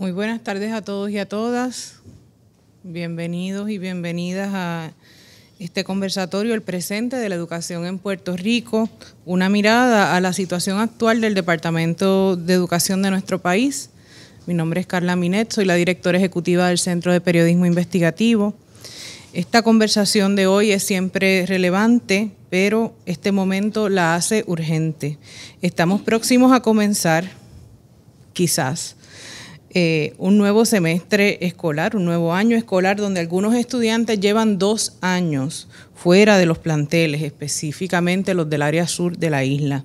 Muy buenas tardes a todos y a todas. Bienvenidos y bienvenidas a este conversatorio, el presente de la educación en Puerto Rico, una mirada a la situación actual del Departamento de Educación de nuestro país. Mi nombre es Carla Minet, soy la directora ejecutiva del Centro de Periodismo Investigativo. Esta conversación de hoy es siempre relevante, pero este momento la hace urgente. Estamos próximos a comenzar, quizás, eh, un nuevo semestre escolar, un nuevo año escolar, donde algunos estudiantes llevan dos años fuera de los planteles, específicamente los del área sur de la isla,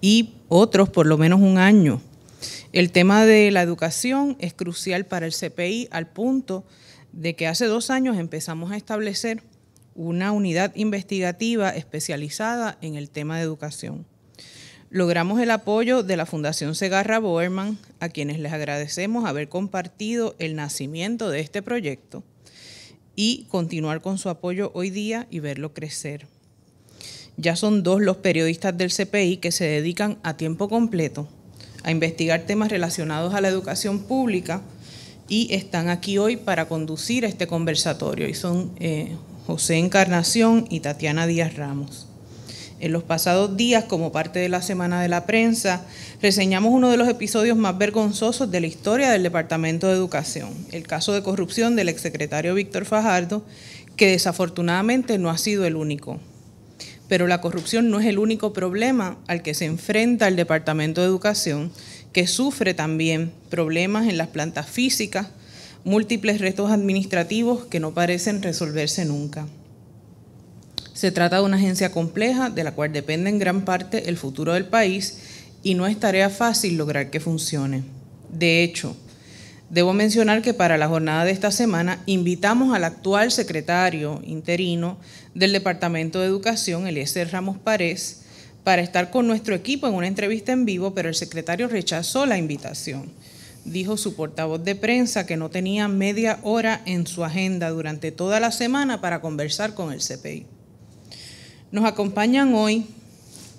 y otros por lo menos un año. El tema de la educación es crucial para el CPI al punto de que hace dos años empezamos a establecer una unidad investigativa especializada en el tema de educación. Logramos el apoyo de la Fundación Segarra Boerman, a quienes les agradecemos haber compartido el nacimiento de este proyecto y continuar con su apoyo hoy día y verlo crecer. Ya son dos los periodistas del CPI que se dedican a tiempo completo a investigar temas relacionados a la educación pública y están aquí hoy para conducir este conversatorio y son eh, José Encarnación y Tatiana Díaz Ramos. En los pasados días, como parte de la Semana de la Prensa, reseñamos uno de los episodios más vergonzosos de la historia del Departamento de Educación, el caso de corrupción del exsecretario Víctor Fajardo, que desafortunadamente no ha sido el único. Pero la corrupción no es el único problema al que se enfrenta el Departamento de Educación, que sufre también problemas en las plantas físicas, múltiples retos administrativos que no parecen resolverse nunca. Se trata de una agencia compleja de la cual depende en gran parte el futuro del país y no es tarea fácil lograr que funcione. De hecho, debo mencionar que para la jornada de esta semana invitamos al actual secretario interino del Departamento de Educación, Eliezer Ramos Párez, para estar con nuestro equipo en una entrevista en vivo, pero el secretario rechazó la invitación. Dijo su portavoz de prensa que no tenía media hora en su agenda durante toda la semana para conversar con el CPI. Nos acompañan hoy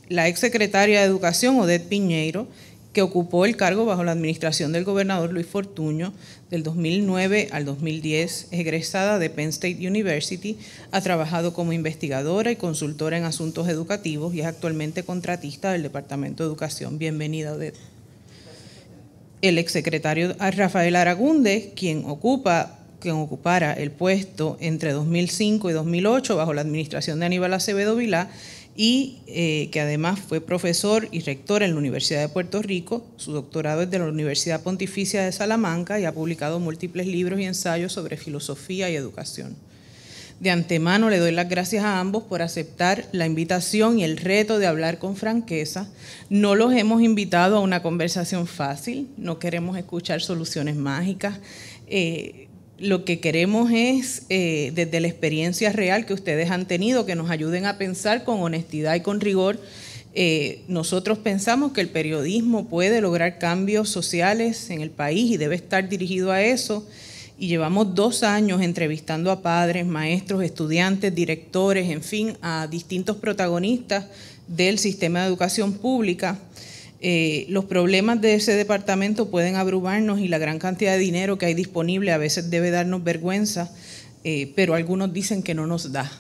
la exsecretaria de Educación, Odette Piñeiro, que ocupó el cargo bajo la administración del gobernador Luis Fortuño del 2009 al 2010, egresada de Penn State University, ha trabajado como investigadora y consultora en asuntos educativos y es actualmente contratista del Departamento de Educación. Bienvenida, Odette. El exsecretario Rafael Aragunde, quien ocupa que ocupara el puesto entre 2005 y 2008 bajo la administración de Aníbal Acevedo Vilá y eh, que además fue profesor y rector en la Universidad de Puerto Rico. Su doctorado es de la Universidad Pontificia de Salamanca y ha publicado múltiples libros y ensayos sobre filosofía y educación. De antemano le doy las gracias a ambos por aceptar la invitación y el reto de hablar con franqueza. No los hemos invitado a una conversación fácil, no queremos escuchar soluciones mágicas. Eh, lo que queremos es, eh, desde la experiencia real que ustedes han tenido, que nos ayuden a pensar con honestidad y con rigor. Eh, nosotros pensamos que el periodismo puede lograr cambios sociales en el país y debe estar dirigido a eso. Y llevamos dos años entrevistando a padres, maestros, estudiantes, directores, en fin, a distintos protagonistas del sistema de educación pública. Eh, los problemas de ese departamento pueden abrumarnos y la gran cantidad de dinero que hay disponible a veces debe darnos vergüenza, eh, pero algunos dicen que no nos da.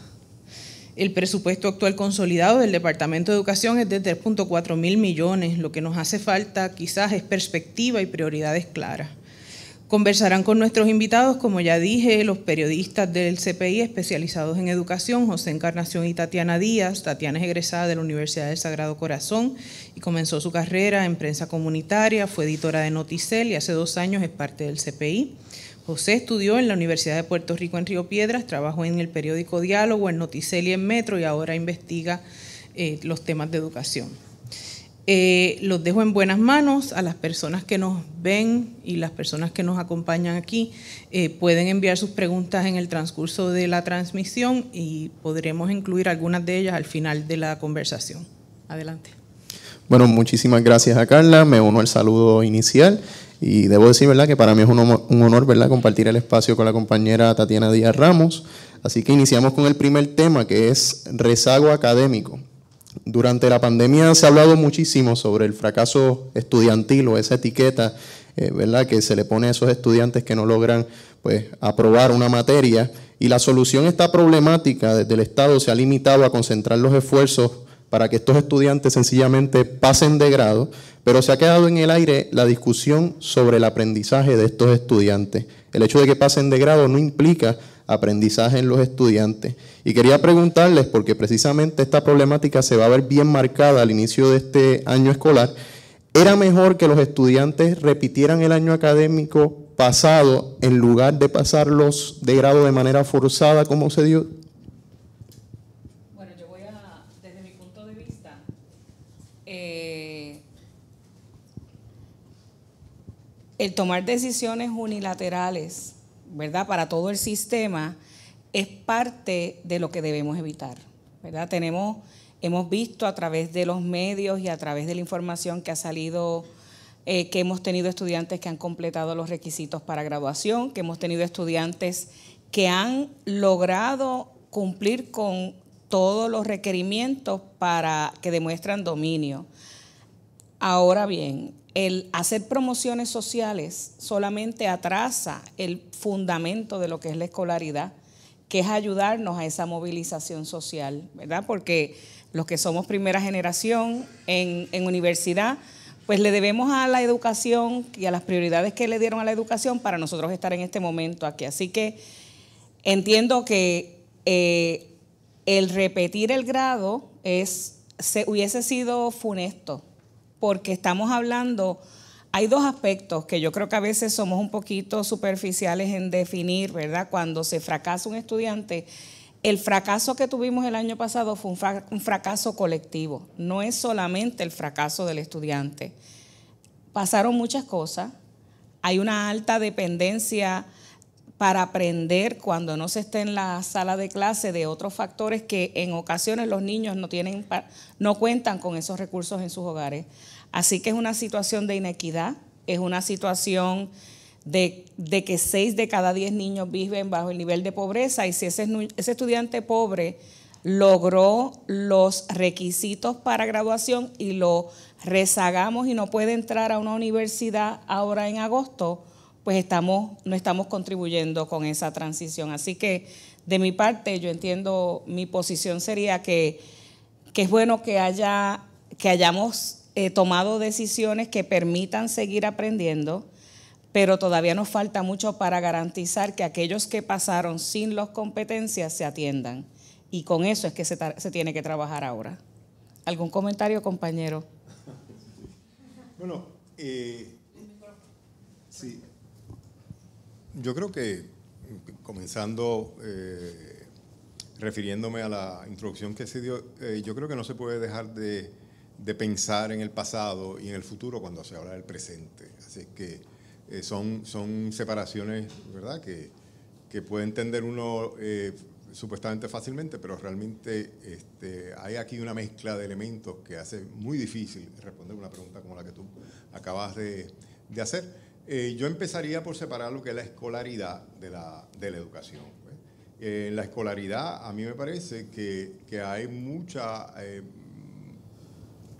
El presupuesto actual consolidado del Departamento de Educación es de 3.4 mil millones. Lo que nos hace falta quizás es perspectiva y prioridades claras. Conversarán con nuestros invitados, como ya dije, los periodistas del CPI especializados en educación, José Encarnación y Tatiana Díaz. Tatiana es egresada de la Universidad del Sagrado Corazón y comenzó su carrera en prensa comunitaria, fue editora de Noticel y hace dos años es parte del CPI. José estudió en la Universidad de Puerto Rico en Río Piedras, trabajó en el periódico Diálogo, en Noticel y en Metro y ahora investiga eh, los temas de educación. Eh, los dejo en buenas manos a las personas que nos ven y las personas que nos acompañan aquí. Eh, pueden enviar sus preguntas en el transcurso de la transmisión y podremos incluir algunas de ellas al final de la conversación. Adelante. Bueno, muchísimas gracias a Carla. Me uno al saludo inicial y debo decir, ¿verdad?, que para mí es un honor, ¿verdad?, compartir el espacio con la compañera Tatiana Díaz Ramos. Así que iniciamos con el primer tema, que es rezago académico. Durante la pandemia se ha hablado muchísimo sobre el fracaso estudiantil o esa etiqueta eh, ¿verdad? que se le pone a esos estudiantes que no logran pues, aprobar una materia. Y la solución a esta problemática desde el Estado se ha limitado a concentrar los esfuerzos para que estos estudiantes sencillamente pasen de grado, pero se ha quedado en el aire la discusión sobre el aprendizaje de estos estudiantes. El hecho de que pasen de grado no implica aprendizaje en los estudiantes. Y quería preguntarles, porque precisamente esta problemática se va a ver bien marcada al inicio de este año escolar, ¿era mejor que los estudiantes repitieran el año académico pasado en lugar de pasarlos de grado de manera forzada como se dio? Bueno, yo voy a, desde mi punto de vista, eh, el tomar decisiones unilaterales ¿verdad? Para todo el sistema es parte de lo que debemos evitar, ¿verdad? Tenemos, hemos visto a través de los medios y a través de la información que ha salido, eh, que hemos tenido estudiantes que han completado los requisitos para graduación, que hemos tenido estudiantes que han logrado cumplir con todos los requerimientos para que demuestran dominio. Ahora bien, el hacer promociones sociales solamente atrasa el fundamento de lo que es la escolaridad, que es ayudarnos a esa movilización social, ¿verdad? Porque los que somos primera generación en, universidad, pues le debemos a la educación y a las prioridades que le dieron a la educación para nosotros estar en este momento aquí. Así que entiendo que eh, el repetir el grado es, hubiese sido funesto porque estamos hablando, hay dos aspectos que yo creo que a veces somos un poquito superficiales en definir, ¿verdad? Cuando se fracasa un estudiante, el fracaso que tuvimos el año pasado fue un, fracaso colectivo, no es solamente el fracaso del estudiante. Pasaron muchas cosas, hay una alta dependencia para aprender cuando no se esté en la sala de clase de otros factores que en ocasiones los niños no tienen no cuentan con esos recursos en sus hogares. Así que es una situación de inequidad, es una situación de, que 6 de cada 10 niños viven bajo el nivel de pobreza y si ese, estudiante pobre logró los requisitos para graduación y lo rezagamos y no puede entrar a una universidad ahora en agosto, pues estamos, no estamos contribuyendo con esa transición. Así que de mi parte yo entiendo, mi posición sería que, que es bueno que, haya, que hayamos eh, tomado decisiones que permitan seguir aprendiendo, pero todavía nos falta mucho para garantizar que aquellos que pasaron sin las competencias se atiendan. Y con eso es que se, tiene que trabajar ahora. ¿Algún comentario, compañero? Bueno, eh, sí. Yo creo que comenzando eh, refiriéndome a la introducción que se dio, eh, yo creo que no se puede dejar de de pensar en el pasado y en el futuro cuando se habla del presente. Así que eh, son, son separaciones, ¿verdad?, que, que puede entender uno eh, supuestamente fácilmente, pero realmente este, hay aquí una mezcla de elementos que hace muy difícil responder una pregunta como la que tú acabas de, hacer. Eh, yo empezaría por separar lo que es la escolaridad de la, educación. En la escolaridad, a mí me parece que, hay mucha,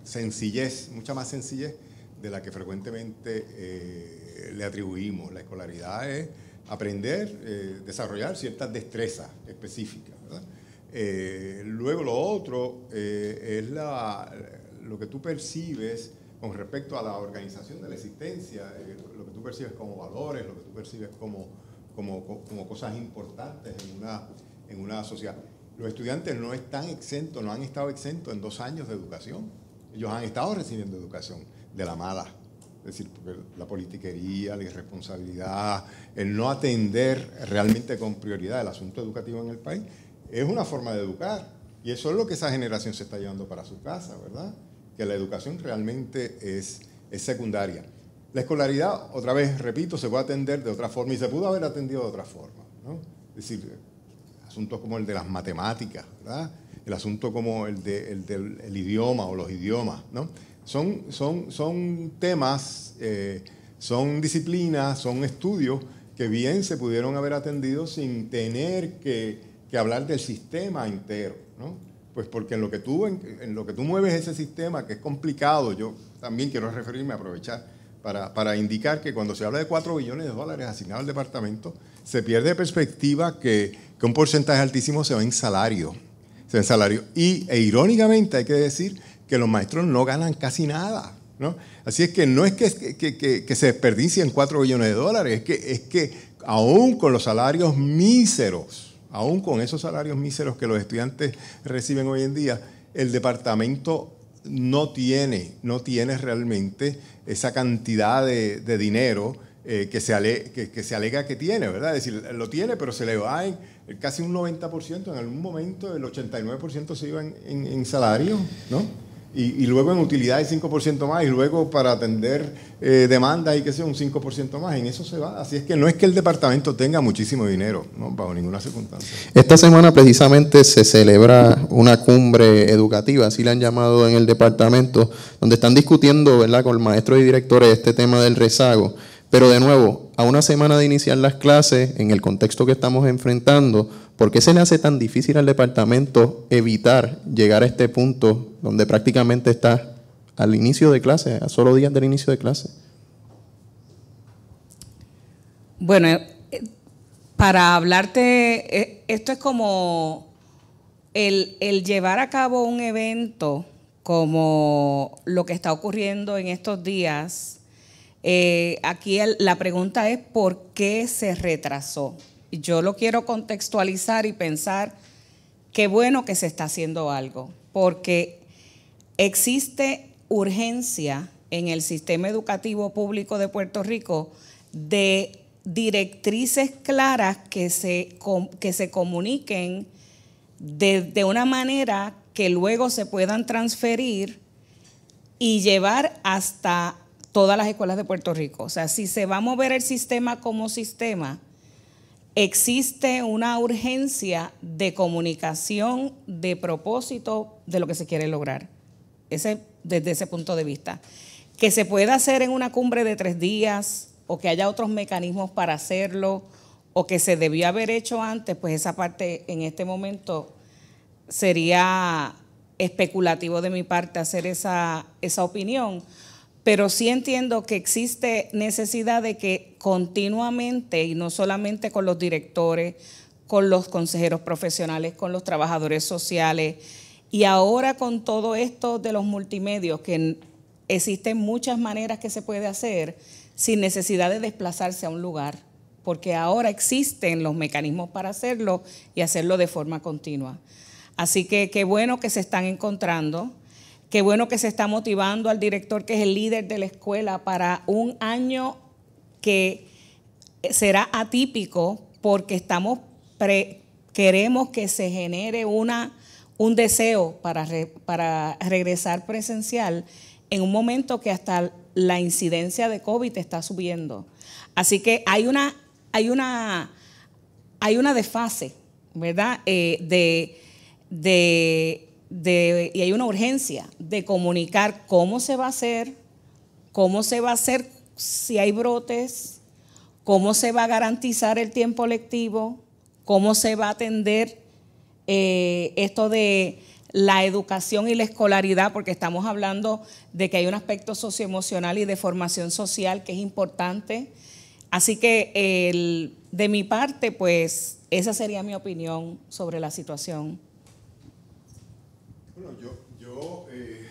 sencillez, mucha más sencillez de la que frecuentemente eh, le atribuimos. La escolaridad es aprender, eh, desarrollar ciertas destrezas específicas. Eh, luego lo otro es lo que tú percibes con respecto a la organización de la existencia, lo que tú percibes como valores, lo que tú percibes como, cosas importantes una, en una sociedad. Los estudiantes no están exentos, no han estado exentos en dos años de educación ellos han estado recibiendo educación de la mala. Es decir, porque la politiquería, la irresponsabilidad, el no atender realmente con prioridad el asunto educativo en el país, es una forma de educar. Y eso es lo que esa generación se está llevando para su casa, ¿verdad? Que la educación realmente es, es secundaria. La escolaridad, otra vez, repito, se puede atender de otra forma y se pudo haber atendido de otra forma, ¿no? Es decir, asuntos como el de las matemáticas, ¿verdad? el asunto como el, del idioma o los idiomas, ¿no? Son, temas, eh, son disciplinas, son estudios que bien se pudieron haber atendido sin tener que, hablar del sistema entero, ¿no? Pues porque en lo, que tú, en, lo que tú mueves ese sistema, que es complicado, yo también quiero referirme, aprovechar, para, indicar que cuando se habla de 4 billones de dólares asignados al departamento, se pierde perspectiva que, que un porcentaje altísimo se va en salario en salario. Y e irónicamente hay que decir que los maestros no ganan casi nada. ¿no? Así es que no es que, se desperdicien 4 billones de dólares, es que, es que aún con los salarios míseros, aún con esos salarios míseros que los estudiantes reciben hoy en día, el departamento no tiene, no tiene realmente esa cantidad de, dinero eh, que, se se alega que tiene, ¿verdad? Es decir, lo tiene, pero se le va en eh, casi un 90%, en algún momento el 89% se iba en, salario, ¿no? Y, luego en utilidades 5% más, y luego para atender demanda eh, demandas y que sea un 5% más, en eso se va. Así es que no es que el departamento tenga muchísimo dinero, ¿no? bajo ninguna circunstancia. Esta semana precisamente se celebra una cumbre educativa, así la han llamado en el departamento, donde están discutiendo ¿verdad? con maestros y directores este tema del rezago. Pero de nuevo, a una semana de iniciar las clases, en el contexto que estamos enfrentando, ¿por qué se le hace tan difícil al departamento evitar llegar a este punto donde prácticamente está al inicio de clase, a solo días del inicio de clase? Bueno, eh, para hablarte, eh, esto es como el, el llevar a cabo un evento como lo que está ocurriendo en estos días eh, aquí la pregunta es por qué se retrasó. Yo lo quiero contextualizar y pensar qué bueno que se está haciendo algo, porque existe urgencia en el sistema educativo público de Puerto Rico de directrices claras que se, que se comuniquen de, de una manera que luego se puedan transferir y llevar hasta todas las escuelas de Puerto Rico. O sea, si se va a mover el sistema como sistema, existe una urgencia de comunicación, de propósito de lo que se quiere lograr. Ese, desde ese punto de vista. Que se pueda hacer en una cumbre de tres días o que haya otros mecanismos para hacerlo o que se debió haber hecho antes, pues esa parte en este momento sería especulativo de mi parte hacer esa, esa opinión, pero sí entiendo que existe necesidad de que continuamente, y no solamente con los directores, con los consejeros profesionales, con los trabajadores sociales, y ahora con todo esto de los multimedios, que existen muchas maneras que se puede hacer sin necesidad de desplazarse a un lugar, porque ahora existen los mecanismos para hacerlo y hacerlo de forma continua. Así que qué bueno que se están encontrando. Qué bueno que se está motivando al director, que es el líder de la escuela, para un año que será atípico porque queremos que se genere una, un deseo para, para regresar presencial en un momento que hasta la incidencia de COVID está subiendo. Así que hay una, hay una, hay una desfase, ¿verdad? Eh, de y hay una urgencia de comunicar cómo se va a hacer, cómo se va a hacer si hay brotes, cómo se va a garantizar el tiempo lectivo, cómo se va a atender eh, esto de la educación y la escolaridad, porque estamos hablando de que hay un aspecto socioemocional y de formación social que es importante. Así que de mi parte, pues esa sería mi opinión sobre la situación yo, yo eh,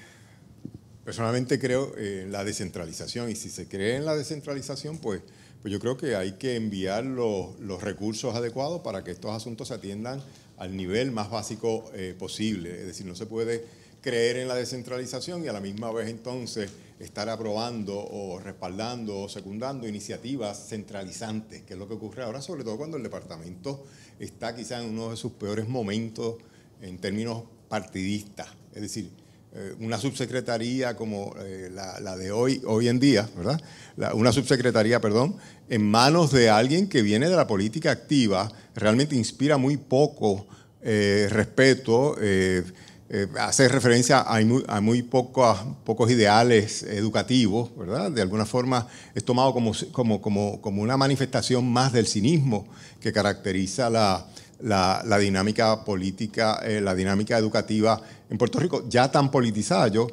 personalmente creo eh, en la descentralización y si se cree en la descentralización, pues, pues yo creo que hay que enviar los, recursos adecuados para que estos asuntos se atiendan al nivel más básico eh, posible. Es decir, no se puede creer en la descentralización y a la misma vez entonces estar aprobando o respaldando o secundando iniciativas centralizantes, que es lo que ocurre ahora, sobre todo cuando el departamento está quizá en uno de sus peores momentos en términos partidista, es decir, eh, una subsecretaría como eh, la, de hoy, hoy en día, ¿verdad? una subsecretaría, perdón, en manos de alguien que viene de la política activa, realmente inspira muy poco eh, respeto, hace referencia a muy, pocos, ideales educativos, ¿verdad? De alguna forma es tomado como, como, como una manifestación más del cinismo que caracteriza la, la, dinámica política, eh, la dinámica educativa en Puerto Rico, ya tan politizada. Yo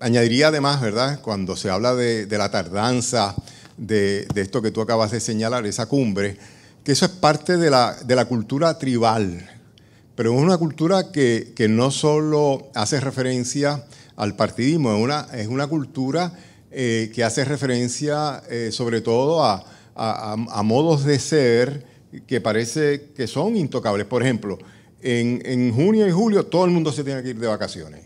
añadiría además, ¿verdad?, cuando se habla de, la tardanza, de, esto que tú acabas de señalar, esa cumbre, que eso es parte de la, cultura tribal, pero es una cultura que, no solo hace referencia al partidismo, es una, es una cultura eh, que hace referencia eh, sobre todo a, a, modos de ser que parece que son intocables. Por ejemplo, en, junio y julio todo el mundo se tiene que ir de vacaciones.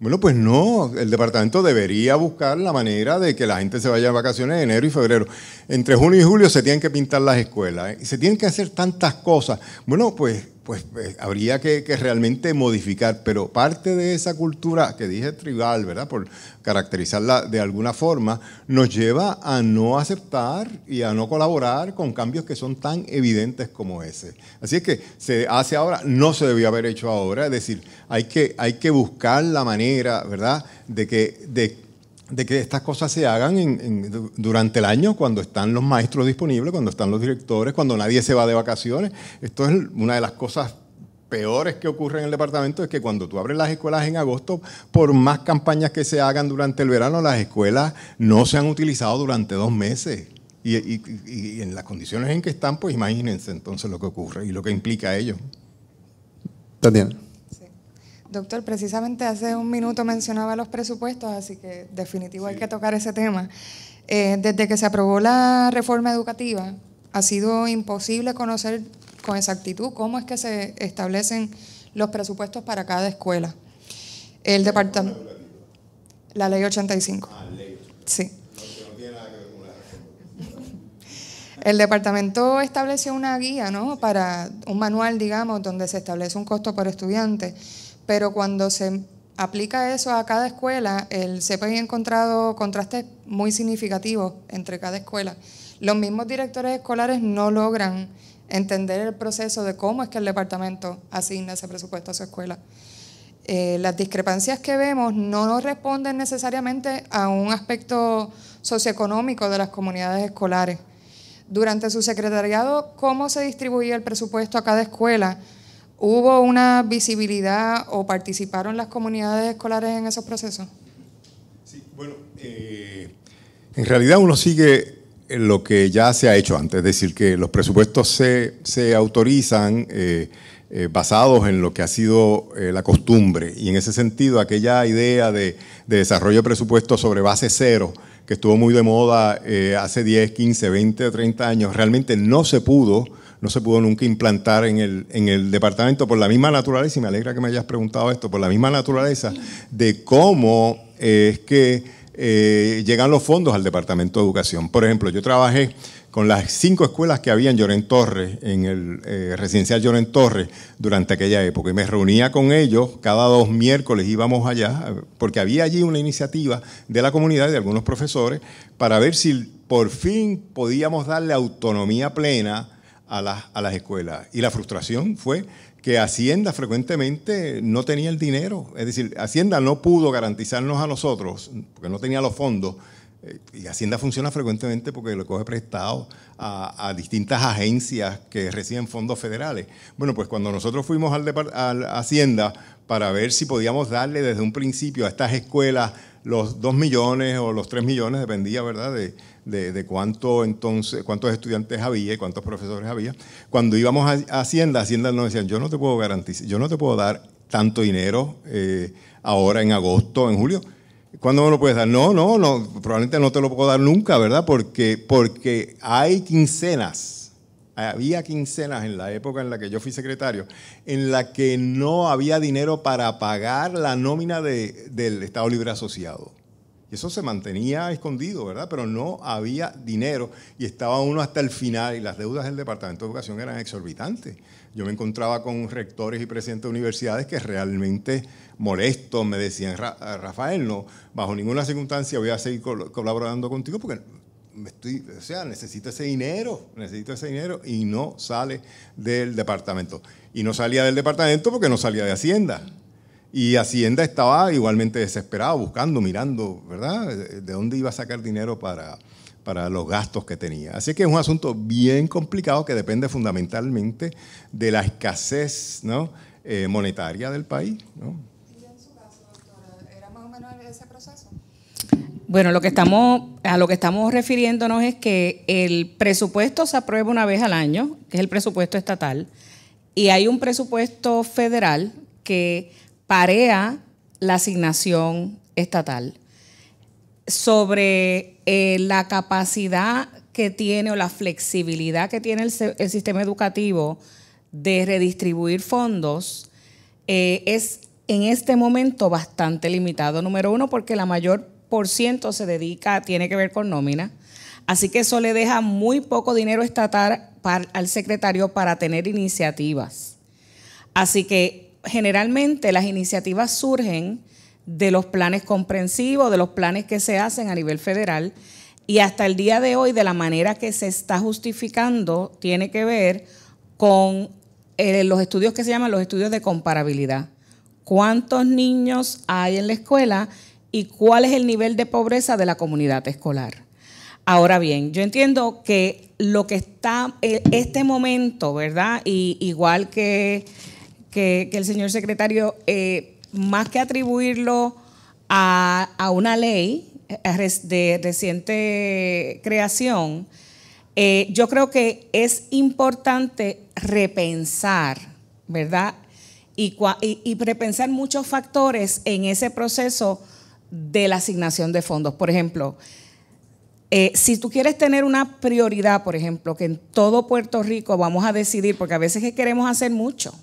Bueno, pues no, el departamento debería buscar la manera de que la gente se vaya de vacaciones en enero y febrero. Entre junio y julio se tienen que pintar las escuelas, y eh, se tienen que hacer tantas cosas. Bueno, pues pues, eh, habría que, realmente modificar, pero parte de esa cultura que dije tribal, ¿verdad? Por caracterizarla de alguna forma, nos lleva a no aceptar y a no colaborar con cambios que son tan evidentes como ese. Así es que se hace ahora, no se debió haber hecho ahora, es decir, hay que, hay que buscar la manera, ¿verdad?, de que, de de que estas cosas se hagan durante el año, cuando están los maestros disponibles, cuando están los directores, cuando nadie se va de vacaciones. Esto es una de las cosas peores que ocurre en el departamento es que cuando tú abres las escuelas en agosto, por más campañas que se hagan durante el verano, las escuelas no se han utilizado durante dos meses. Y, y en las condiciones en que están, pues imagínense entonces lo que ocurre y lo que implica ello. Tatiana. Doctor, precisamente hace un minuto mencionaba los presupuestos, así que definitivo hay que tocar ese tema. Eh, desde que se aprobó la reforma educativa, ha sido imposible conocer con exactitud cómo es que se establecen los presupuestos para cada escuela. El departamento... La ley 85. Ah, sí. El departamento estableció una guía, ¿no? Para un manual, digamos, donde se establece un costo por estudiante pero cuando se aplica eso a cada escuela, el CEPA ha encontrado contrastes muy significativos entre cada escuela. Los mismos directores escolares no logran entender el proceso de cómo es que el departamento asigna ese presupuesto a su escuela. Eh, las discrepancias que vemos no responden necesariamente a un aspecto socioeconómico de las comunidades escolares. Durante su secretariado, cómo se distribuía el presupuesto a cada escuela ¿Hubo una visibilidad o participaron las comunidades escolares en esos procesos? Sí, bueno, eh, en realidad uno sigue lo que ya se ha hecho antes, es decir, que los presupuestos se, se autorizan eh, eh, basados en lo que ha sido la costumbre. Y en ese sentido, aquella idea de, desarrollo de presupuesto sobre base cero, que estuvo muy de moda hace 10, 15, 20, 30 años, realmente no se pudo no se pudo nunca implantar en el, departamento por la misma naturaleza, y me alegra que me hayas preguntado esto, por la misma naturaleza de cómo es que eh, llegan los fondos al departamento de educación. Por ejemplo, yo trabajé con las cinco escuelas que había en Lloren Torres, en el eh, residencial Lloren Torres, durante aquella época. Y me reunía con ellos, cada dos miércoles íbamos allá, porque había allí una iniciativa de la comunidad y de algunos profesores para ver si por fin podíamos darle autonomía plena a, las, escuelas. Y la frustración fue que Hacienda frecuentemente no tenía el dinero. Es decir, Hacienda no pudo garantizarnos a nosotros, porque no tenía los fondos, eh, y Hacienda funciona frecuentemente porque lo coge prestado a, distintas agencias que reciben fondos federales. Bueno, pues cuando nosotros fuimos al, Hacienda para ver si podíamos darle desde un principio a estas escuelas los 2 millones o los 3 millones, dependía, ¿verdad?, de, de, cuánto entonces, cuántos estudiantes había y cuántos profesores había. Cuando íbamos a Hacienda, Hacienda nos decían, yo no te puedo garantizar, yo no te puedo dar tanto dinero eh, ahora en agosto, en julio. ¿Cuándo me lo puedes dar? No, no, no, probablemente no te lo puedo dar nunca, ¿verdad? Porque, porque hay quincenas, había quincenas en la época en la que yo fui secretario, en la que no había dinero para pagar la nómina del Estado Libre Asociado eso se mantenía escondido, ¿verdad? Pero no había dinero y estaba uno hasta el final y las deudas del Departamento de Educación eran exorbitantes. Yo me encontraba con rectores y presidentes de universidades que realmente molestos me decían, eh, Rafael, no, bajo ninguna circunstancia voy a seguir colaborando contigo porque estoy, o sea, necesito ese dinero, necesito ese dinero y no sale del departamento. Y no salía del departamento porque no salía de Hacienda. Y Hacienda estaba igualmente desesperado, buscando, mirando, ¿verdad? De dónde iba a sacar dinero para, para los gastos que tenía. Así que es un asunto bien complicado que depende fundamentalmente de la escasez eh, monetaria del país. ¿Y en su caso, doctora, ¿era más o menos ese proceso? Bueno, lo que estamos, a lo que estamos refiriéndonos es que el presupuesto se aprueba una vez al año, que es el presupuesto estatal, y hay un presupuesto federal que parea la asignación estatal, sobre eh, la capacidad que tiene o la flexibilidad que tiene el, sistema educativo de redistribuir fondos, eh, es en este momento bastante limitado. Número uno, porque la mayor por ciento se dedica, tiene que ver con nómina. Así que eso le deja muy poco dinero estatal al secretario para tener iniciativas. Así que generalmente las iniciativas surgen de los planes comprensivos, de los planes que se hacen a nivel federal y hasta el día de hoy de la manera que se está justificando tiene que ver con eh, los estudios que se llaman los estudios de comparabilidad. ¿Cuántos niños hay en la escuela y cuál es el nivel de pobreza de la comunidad escolar? Ahora bien, yo entiendo que lo que está, en eh, este momento, ¿verdad? Y igual que que, el señor secretario, eh, más que atribuirlo a, una ley eh, de reciente creación, eh, yo creo que es importante repensar, ¿verdad? Y, repensar muchos factores en ese proceso de la asignación de fondos. Por ejemplo, si tú quieres tener una prioridad, por ejemplo, que en todo Puerto Rico vamos a decidir, porque a veces que queremos hacer mucho,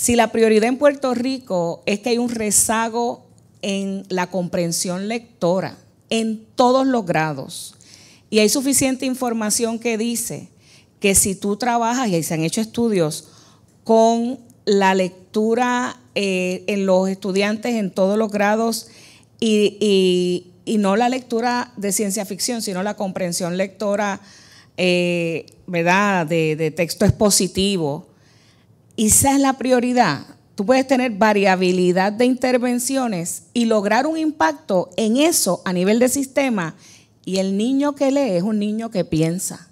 si la prioridad en Puerto Rico es que hay un rezago en la comprensión lectora, en todos los grados, y hay suficiente información que dice que si tú trabajas, y ahí se han hecho estudios, con la lectura eh, en los estudiantes en todos los grados y, no la lectura de ciencia ficción, sino la comprensión lectora, eh, ¿verdad?, de, de texto expositivo, y esa es la prioridad. Tú puedes tener variabilidad de intervenciones y lograr un impacto en eso a nivel de sistema. Y el niño que lee es un niño que piensa.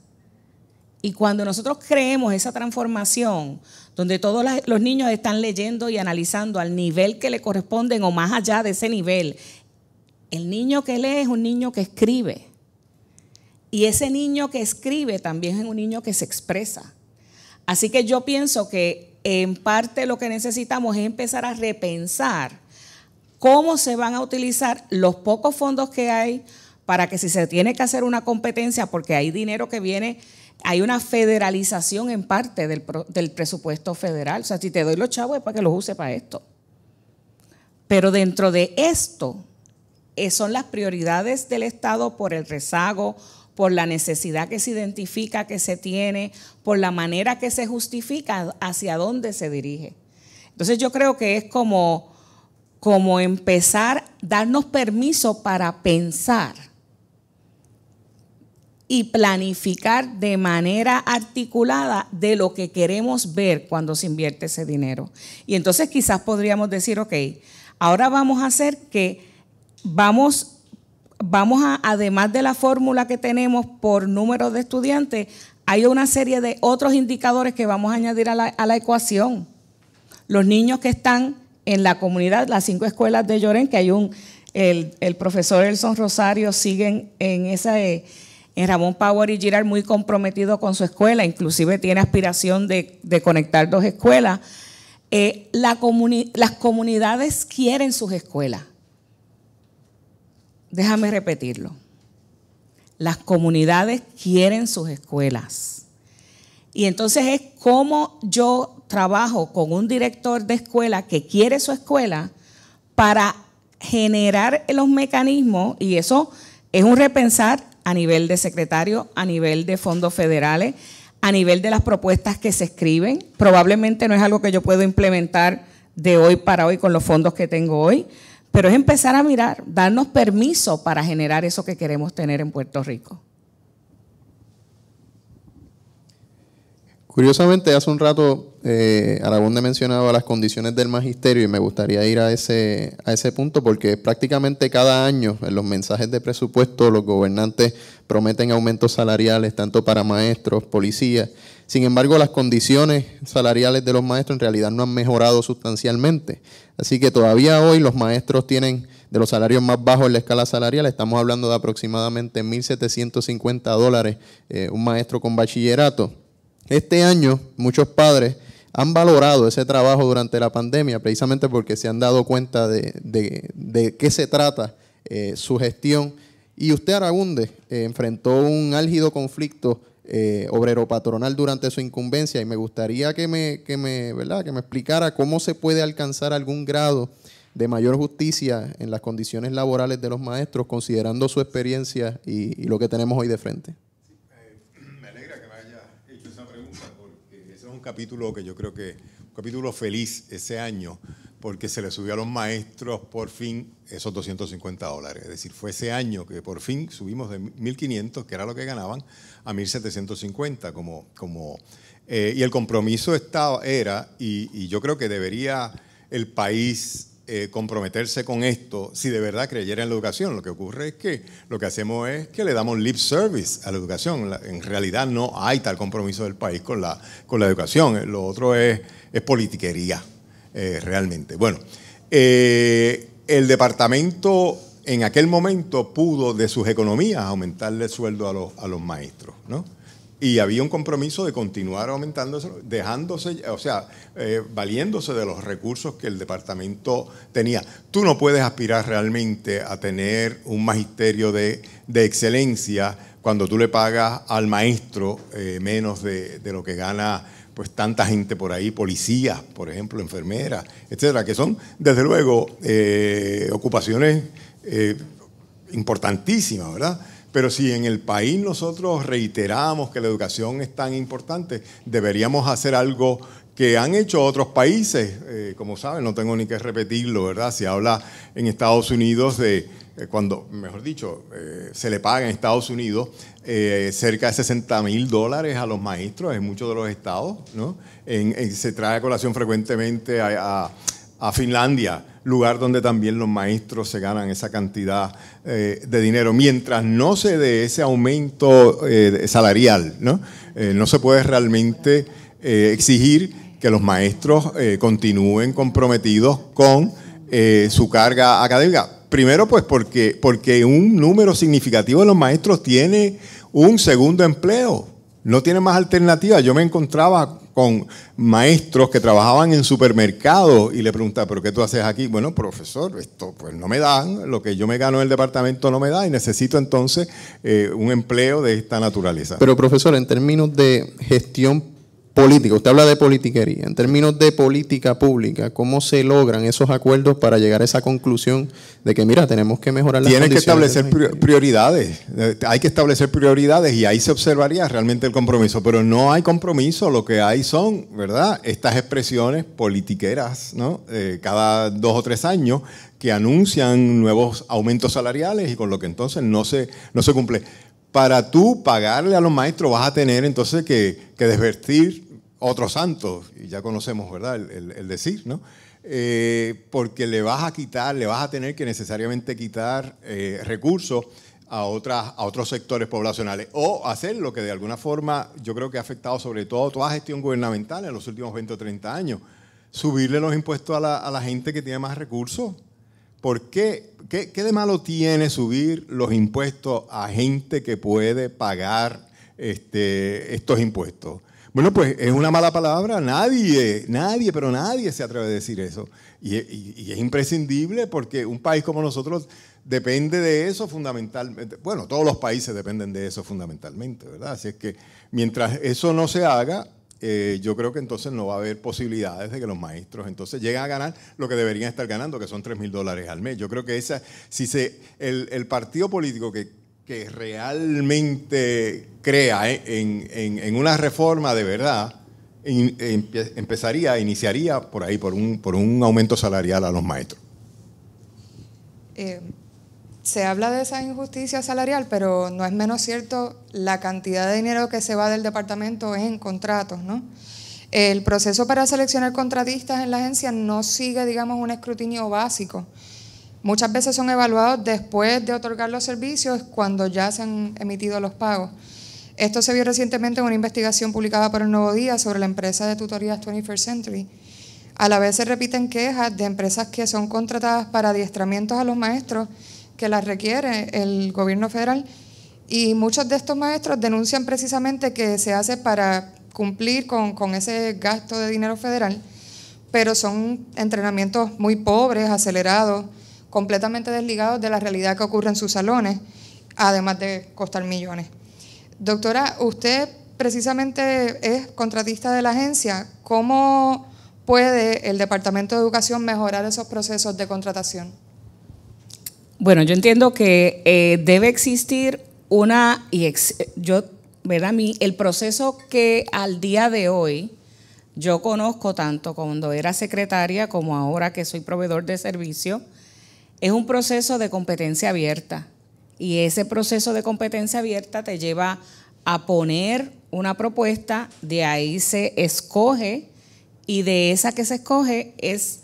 Y cuando nosotros creemos esa transformación, donde todos los niños están leyendo y analizando al nivel que le corresponden o más allá de ese nivel, el niño que lee es un niño que escribe. Y ese niño que escribe también es un niño que se expresa. Así que yo pienso que en parte lo que necesitamos es empezar a repensar cómo se van a utilizar los pocos fondos que hay para que si se tiene que hacer una competencia, porque hay dinero que viene, hay una federalización en parte del, presupuesto federal. O sea, si te doy los chavos es para que los use para esto. Pero dentro de esto eh, son las prioridades del Estado por el rezago, por la necesidad que se identifica, que se tiene, por la manera que se justifica, hacia dónde se dirige. Entonces yo creo que es como, como empezar, darnos permiso para pensar y planificar de manera articulada de lo que queremos ver cuando se invierte ese dinero. Y entonces quizás podríamos decir, ok, ahora vamos a hacer que vamos vamos a, además de la fórmula que tenemos por número de estudiantes, hay una serie de otros indicadores que vamos a añadir a la, ecuación. Los niños que están en la comunidad, las cinco escuelas de Lloren, que hay un, el, profesor Elson Rosario sigue en esa, eh, en Ramón Power y Girard muy comprometido con su escuela, inclusive tiene aspiración de, conectar dos escuelas. Eh, las comunidades quieren sus escuelas Déjame repetirlo. Las comunidades quieren sus escuelas. Y entonces es como yo trabajo con un director de escuela que quiere su escuela para generar los mecanismos, y eso es un repensar a nivel de secretario, a nivel de fondos federales, a nivel de las propuestas que se escriben. Probablemente no es algo que yo puedo implementar de hoy para hoy con los fondos que tengo hoy, pero es empezar a mirar, darnos permiso para generar eso que queremos tener en Puerto Rico. Curiosamente, hace un rato eh, Aragón ha mencionado las condiciones del magisterio y me gustaría ir a ese, a ese punto porque prácticamente cada año en los mensajes de presupuesto los gobernantes prometen aumentos salariales tanto para maestros, policías sin embargo, las condiciones salariales de los maestros en realidad no han mejorado sustancialmente. Así que todavía hoy los maestros tienen de los salarios más bajos en la escala salarial, estamos hablando de aproximadamente 1.750 dólares eh, un maestro con bachillerato. Este año muchos padres han valorado ese trabajo durante la pandemia precisamente porque se han dado cuenta de, qué se trata eh, su gestión. Y usted, Aragunde, eh, enfrentó un álgido conflicto eh, obrero patronal durante su incumbencia y me gustaría que me, me, ¿verdad? que me explicara cómo se puede alcanzar algún grado de mayor justicia en las condiciones laborales de los maestros, considerando su experiencia y, lo que tenemos hoy de frente. Eh, me alegra que me haya hecho esa pregunta, porque ese es un capítulo que yo creo que capítulo feliz ese año porque se le subió a los maestros por fin esos 250 dólares. Es decir, fue ese año que por fin subimos de 1.500, que era lo que ganaban, a 1.750 como... como eh, y el compromiso estaba, era, y, yo creo que debería el país eh, comprometerse con esto si de verdad creyera en la educación. Lo que ocurre es que lo que hacemos es que le damos lip service a la educación. en realidad no hay tal compromiso del país con la, con la educación. Lo otro es, es politiquería, eh, realmente. Bueno, eh, el departamento en aquel momento pudo de sus economías aumentarle el sueldo a los, a los maestros, ¿no? y había un compromiso de continuar aumentándose, dejándose, o sea, eh, valiéndose de los recursos que el departamento tenía. Tú no puedes aspirar realmente a tener un magisterio de, excelencia cuando tú le pagas al maestro eh, menos de, lo que gana pues tanta gente por ahí, policía por ejemplo, enfermeras, etcétera, que son desde luego eh, ocupaciones importantísimas, ¿verdad? Pero si en el país nosotros reiteramos que la educación es tan importante, deberíamos hacer algo que han hecho otros países. Eh, como saben, no tengo ni que repetirlo, ¿verdad? Se habla en Estados Unidos de eh, cuando, mejor dicho, eh, se le paga en Estados Unidos cerca de 60 mil dólares a los maestros en muchos de los estados, ¿no? se trae a colación frecuentemente a Finlandia lugar donde también los maestros se ganan esa cantidad eh, de dinero. Mientras no se dé ese aumento eh, salarial, ¿no? Eh, no se puede realmente exigir que los maestros continúen comprometidos con su carga académica. Primero, pues porque, porque un número significativo de los maestros tiene un segundo empleo, no tiene más alternativa. Yo me encontraba con maestros que trabajaban en supermercados y le preguntaba, ¿pero qué tú haces aquí? Bueno, profesor, esto pues no me dan, lo que yo me gano en el departamento no me da y necesito entonces eh, un empleo de esta naturaleza. Pero profesor, en términos de gestión política, usted habla de politiquería, en términos de política pública, ¿cómo se logran esos acuerdos para llegar a esa conclusión de que, mira, tenemos que mejorar las Tienen que establecer prioridades, hay que establecer prioridades y ahí se observaría realmente el compromiso, pero no hay compromiso, lo que hay son, ¿verdad?, estas expresiones politiqueras, ¿no?, eh, cada dos o tres años que anuncian nuevos aumentos salariales y con lo que entonces no se, no se cumple. Para tú pagarle a los maestros vas a tener entonces que, que desvertir otro santo, y ya conocemos, ¿verdad? El, decir, ¿no? Eh, porque le vas a quitar, le vas a tener que necesariamente quitar eh, recursos a, otras, a otros sectores poblacionales o hacer lo que de alguna forma yo creo que ha afectado sobre todo toda gestión gubernamental en los últimos 20 o 30 años, subirle los impuestos a la, gente que tiene más recursos. ¿Por qué? qué? de malo tiene subir los impuestos a gente que puede pagar este, estos impuestos? Bueno, pues es una mala palabra, nadie, nadie, pero nadie se atreve a decir eso. Y, es imprescindible porque un país como nosotros depende de eso fundamentalmente. Bueno, todos los países dependen de eso fundamentalmente, ¿verdad? Así es que mientras eso no se haga, eh, yo creo que entonces no va a haber posibilidades de que los maestros entonces lleguen a ganar lo que deberían estar ganando, que son 3 mil dólares al mes. Yo creo que esa, si se, el, el partido político que que realmente crea ¿eh? en, una reforma de verdad, empezaría, iniciaría por ahí, por un, por un aumento salarial a los maestros. Eh, se habla de esa injusticia salarial, pero no es menos cierto la cantidad de dinero que se va del departamento en contratos, ¿no? El proceso para seleccionar contratistas en la agencia no sigue, digamos, un escrutinio básico. Muchas veces son evaluados después de otorgar los servicios cuando ya se han emitido los pagos. Esto se vio recientemente en una investigación publicada por el Nuevo Día sobre la empresa de tutorías 21st Century. A la vez se repiten quejas de empresas que son contratadas para adiestramientos a los maestros que las requiere el gobierno federal y muchos de estos maestros denuncian precisamente que se hace para cumplir con, con ese gasto de dinero federal, pero son entrenamientos muy pobres, acelerados, completamente desligados de la realidad que ocurre en sus salones, además de costar millones. Doctora, usted precisamente es contratista de la agencia. ¿Cómo puede el Departamento de Educación mejorar esos procesos de contratación? Bueno, yo entiendo que eh, debe existir una, y yo yo, ¿verdad? mí el proceso que al día de hoy yo conozco tanto cuando era secretaria como ahora que soy proveedor de servicio, es un proceso de competencia abierta y ese proceso de competencia abierta te lleva a poner una propuesta, de ahí se escoge y de esa que se escoge es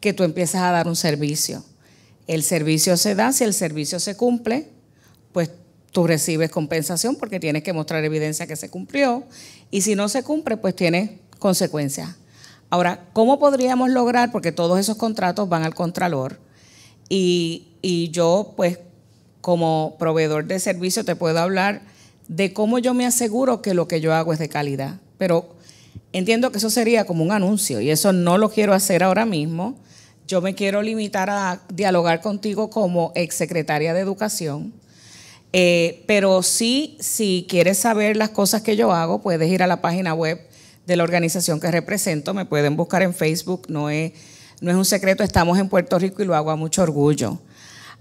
que tú empiezas a dar un servicio. El servicio se da, si el servicio se cumple, pues tú recibes compensación porque tienes que mostrar evidencia que se cumplió y si no se cumple, pues tienes consecuencias. Ahora, ¿cómo podríamos lograr, porque todos esos contratos van al contralor, y, yo, pues, como proveedor de servicio, te puedo hablar de cómo yo me aseguro que lo que yo hago es de calidad. Pero entiendo que eso sería como un anuncio y eso no lo quiero hacer ahora mismo. Yo me quiero limitar a dialogar contigo como exsecretaria de Educación. Eh, pero sí, si quieres saber las cosas que yo hago, puedes ir a la página web de la organización que represento. Me pueden buscar en Facebook, no es no es un secreto, estamos en Puerto Rico y lo hago a mucho orgullo.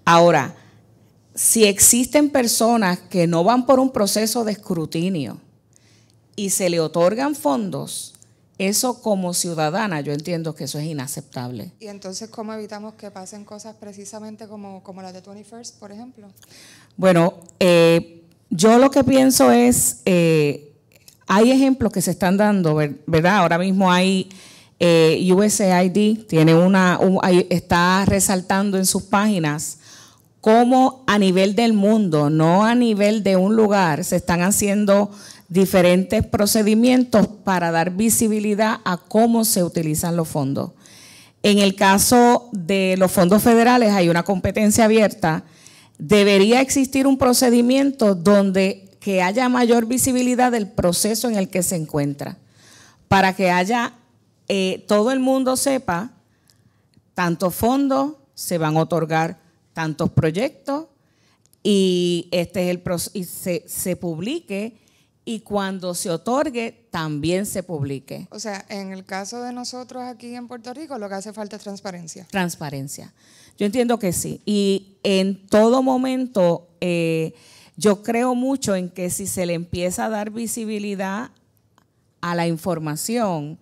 Ahora, si existen personas que no van por un proceso de escrutinio y se le otorgan fondos, eso como ciudadana yo entiendo que eso es inaceptable. ¿Y entonces cómo evitamos que pasen cosas precisamente como, como las de 21st, por ejemplo? Bueno, eh, yo lo que pienso es, eh, hay ejemplos que se están dando, ¿verdad? Ahora mismo hay eh, USAID tiene una, está resaltando en sus páginas cómo a nivel del mundo, no a nivel de un lugar, se están haciendo diferentes procedimientos para dar visibilidad a cómo se utilizan los fondos. En el caso de los fondos federales hay una competencia abierta. Debería existir un procedimiento donde que haya mayor visibilidad del proceso en el que se encuentra, para que haya eh, todo el mundo sepa tantos fondos se van a otorgar tantos proyectos y este es el y se, se publique y cuando se otorgue también se publique. O sea, en el caso de nosotros aquí en Puerto Rico lo que hace falta es transparencia. Transparencia. Yo entiendo que sí. Y en todo momento eh, yo creo mucho en que si se le empieza a dar visibilidad a la información,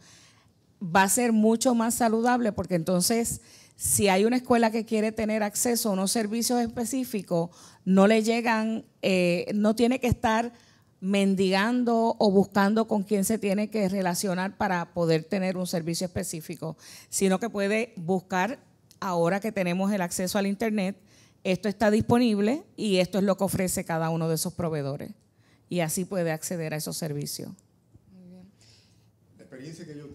va a ser mucho más saludable porque entonces si hay una escuela que quiere tener acceso a unos servicios específicos, no le llegan, eh, no tiene que estar mendigando o buscando con quién se tiene que relacionar para poder tener un servicio específico, sino que puede buscar ahora que tenemos el acceso al Internet, esto está disponible y esto es lo que ofrece cada uno de esos proveedores. Y así puede acceder a esos servicios. experiencia que yo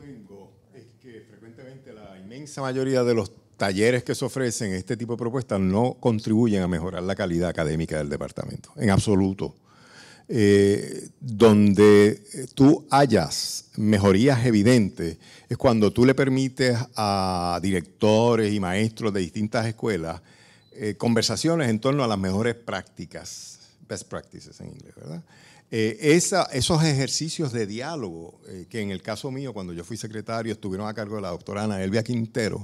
la inmensa mayoría de los talleres que se ofrecen, este tipo de propuestas, no contribuyen a mejorar la calidad académica del departamento, en absoluto. Eh, donde tú hallas mejorías evidentes es cuando tú le permites a directores y maestros de distintas escuelas eh, conversaciones en torno a las mejores prácticas, best practices en inglés, ¿verdad? Eh, esos ejercicios de diálogo, eh, que en el caso mío, cuando yo fui secretario, estuvieron a cargo de la doctora Ana Elvia Quintero,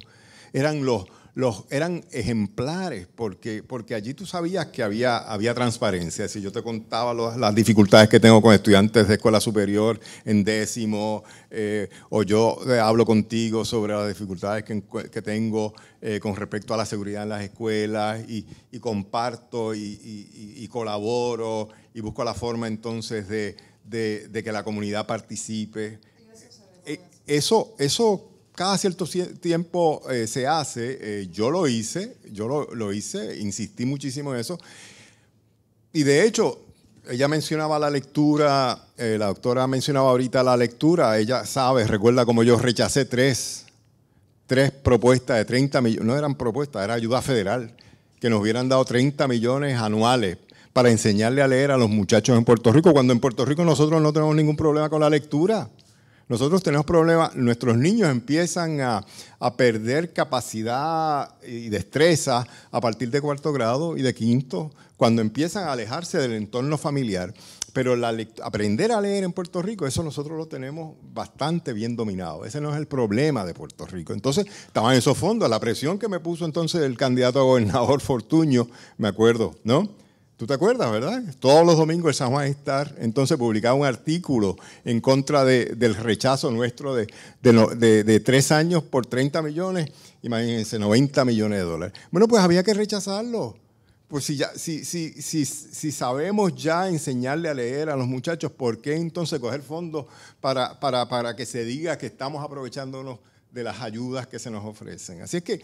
eran los, los eran ejemplares, porque, porque allí tú sabías que había, había transparencia. Si yo te contaba las dificultades que tengo con estudiantes de escuela superior en décimo, eh, o yo eh, hablo contigo sobre las dificultades que, tengo eh, con respecto a la seguridad en las escuelas, y, y comparto y, colaboro, y busco la forma entonces de, de que la comunidad participe. Eso, eso cada cierto tiempo eh, se hace, eh, yo lo hice, yo lo, hice, insistí muchísimo en eso. Y de hecho, ella mencionaba la lectura, eh, la doctora mencionaba ahorita la lectura, ella sabe, recuerda como yo rechacé tres, tres propuestas de 30 millones, no eran propuestas, era ayuda federal, que nos hubieran dado 30 millones anuales para enseñarle a leer a los muchachos en Puerto Rico, cuando en Puerto Rico nosotros no tenemos ningún problema con la lectura. Nosotros tenemos problemas, nuestros niños empiezan a, perder capacidad y destreza a partir de cuarto grado y de quinto, cuando empiezan a alejarse del entorno familiar. Pero la aprender a leer en Puerto Rico, eso nosotros lo tenemos bastante bien dominado. Ese no es el problema de Puerto Rico. Entonces, estaba en esos fondos. La presión que me puso entonces el candidato a gobernador Fortuño, me acuerdo, ¿no? ¿Tú te acuerdas, verdad? Todos los domingos el San Juan entonces publicaba un artículo en contra del rechazo nuestro de, tres años por 30 millones, imagínense, 90 millones de dólares. Bueno, pues había que rechazarlo. Pues si, ya, si, si, sabemos ya enseñarle a leer a los muchachos, ¿por qué entonces coger fondos para, que se diga que estamos aprovechándonos de las ayudas que se nos ofrecen? Así es que eh,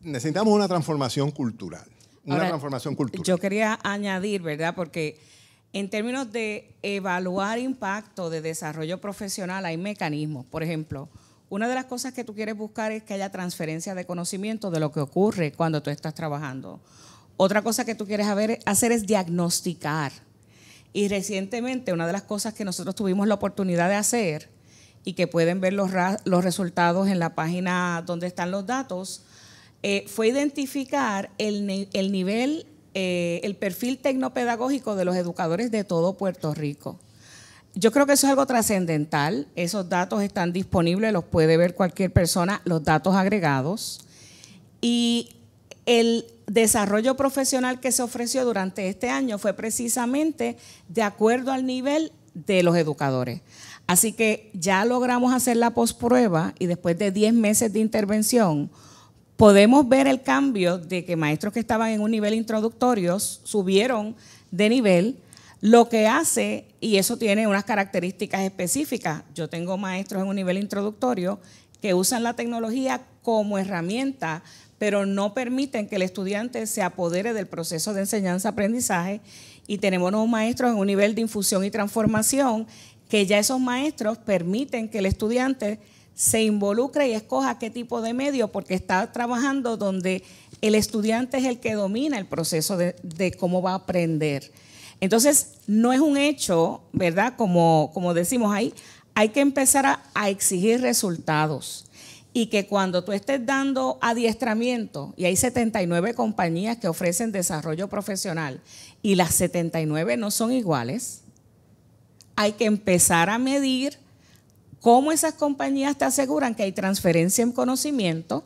necesitamos una transformación cultural una transformación cultural. Yo quería añadir, ¿verdad? Porque en términos de evaluar impacto de desarrollo profesional hay mecanismos. Por ejemplo, una de las cosas que tú quieres buscar es que haya transferencia de conocimiento de lo que ocurre cuando tú estás trabajando. Otra cosa que tú quieres hacer es diagnosticar. Y recientemente una de las cosas que nosotros tuvimos la oportunidad de hacer y que pueden ver los, los resultados en la página donde están los datos, eh, fue identificar el, nivel, eh, el perfil tecnopedagógico de los educadores de todo Puerto Rico. Yo creo que eso es algo trascendental. Esos datos están disponibles, los puede ver cualquier persona, los datos agregados. Y el desarrollo profesional que se ofreció durante este año fue precisamente de acuerdo al nivel de los educadores. Así que ya logramos hacer la posprueba y después de 10 meses de intervención, podemos ver el cambio de que maestros que estaban en un nivel introductorio subieron de nivel, lo que hace, y eso tiene unas características específicas, yo tengo maestros en un nivel introductorio que usan la tecnología como herramienta, pero no permiten que el estudiante se apodere del proceso de enseñanza-aprendizaje y tenemos unos maestros en un nivel de infusión y transformación que ya esos maestros permiten que el estudiante se involucre y escoja qué tipo de medio, porque está trabajando donde el estudiante es el que domina el proceso de, cómo va a aprender. Entonces, no es un hecho, ¿verdad? Como, como decimos ahí, hay que empezar a, a, exigir resultados. Y que cuando tú estés dando adiestramiento, y hay 79 compañías que ofrecen desarrollo profesional, y las 79 no son iguales, hay que empezar a medir cómo esas compañías te aseguran que hay transferencia en conocimiento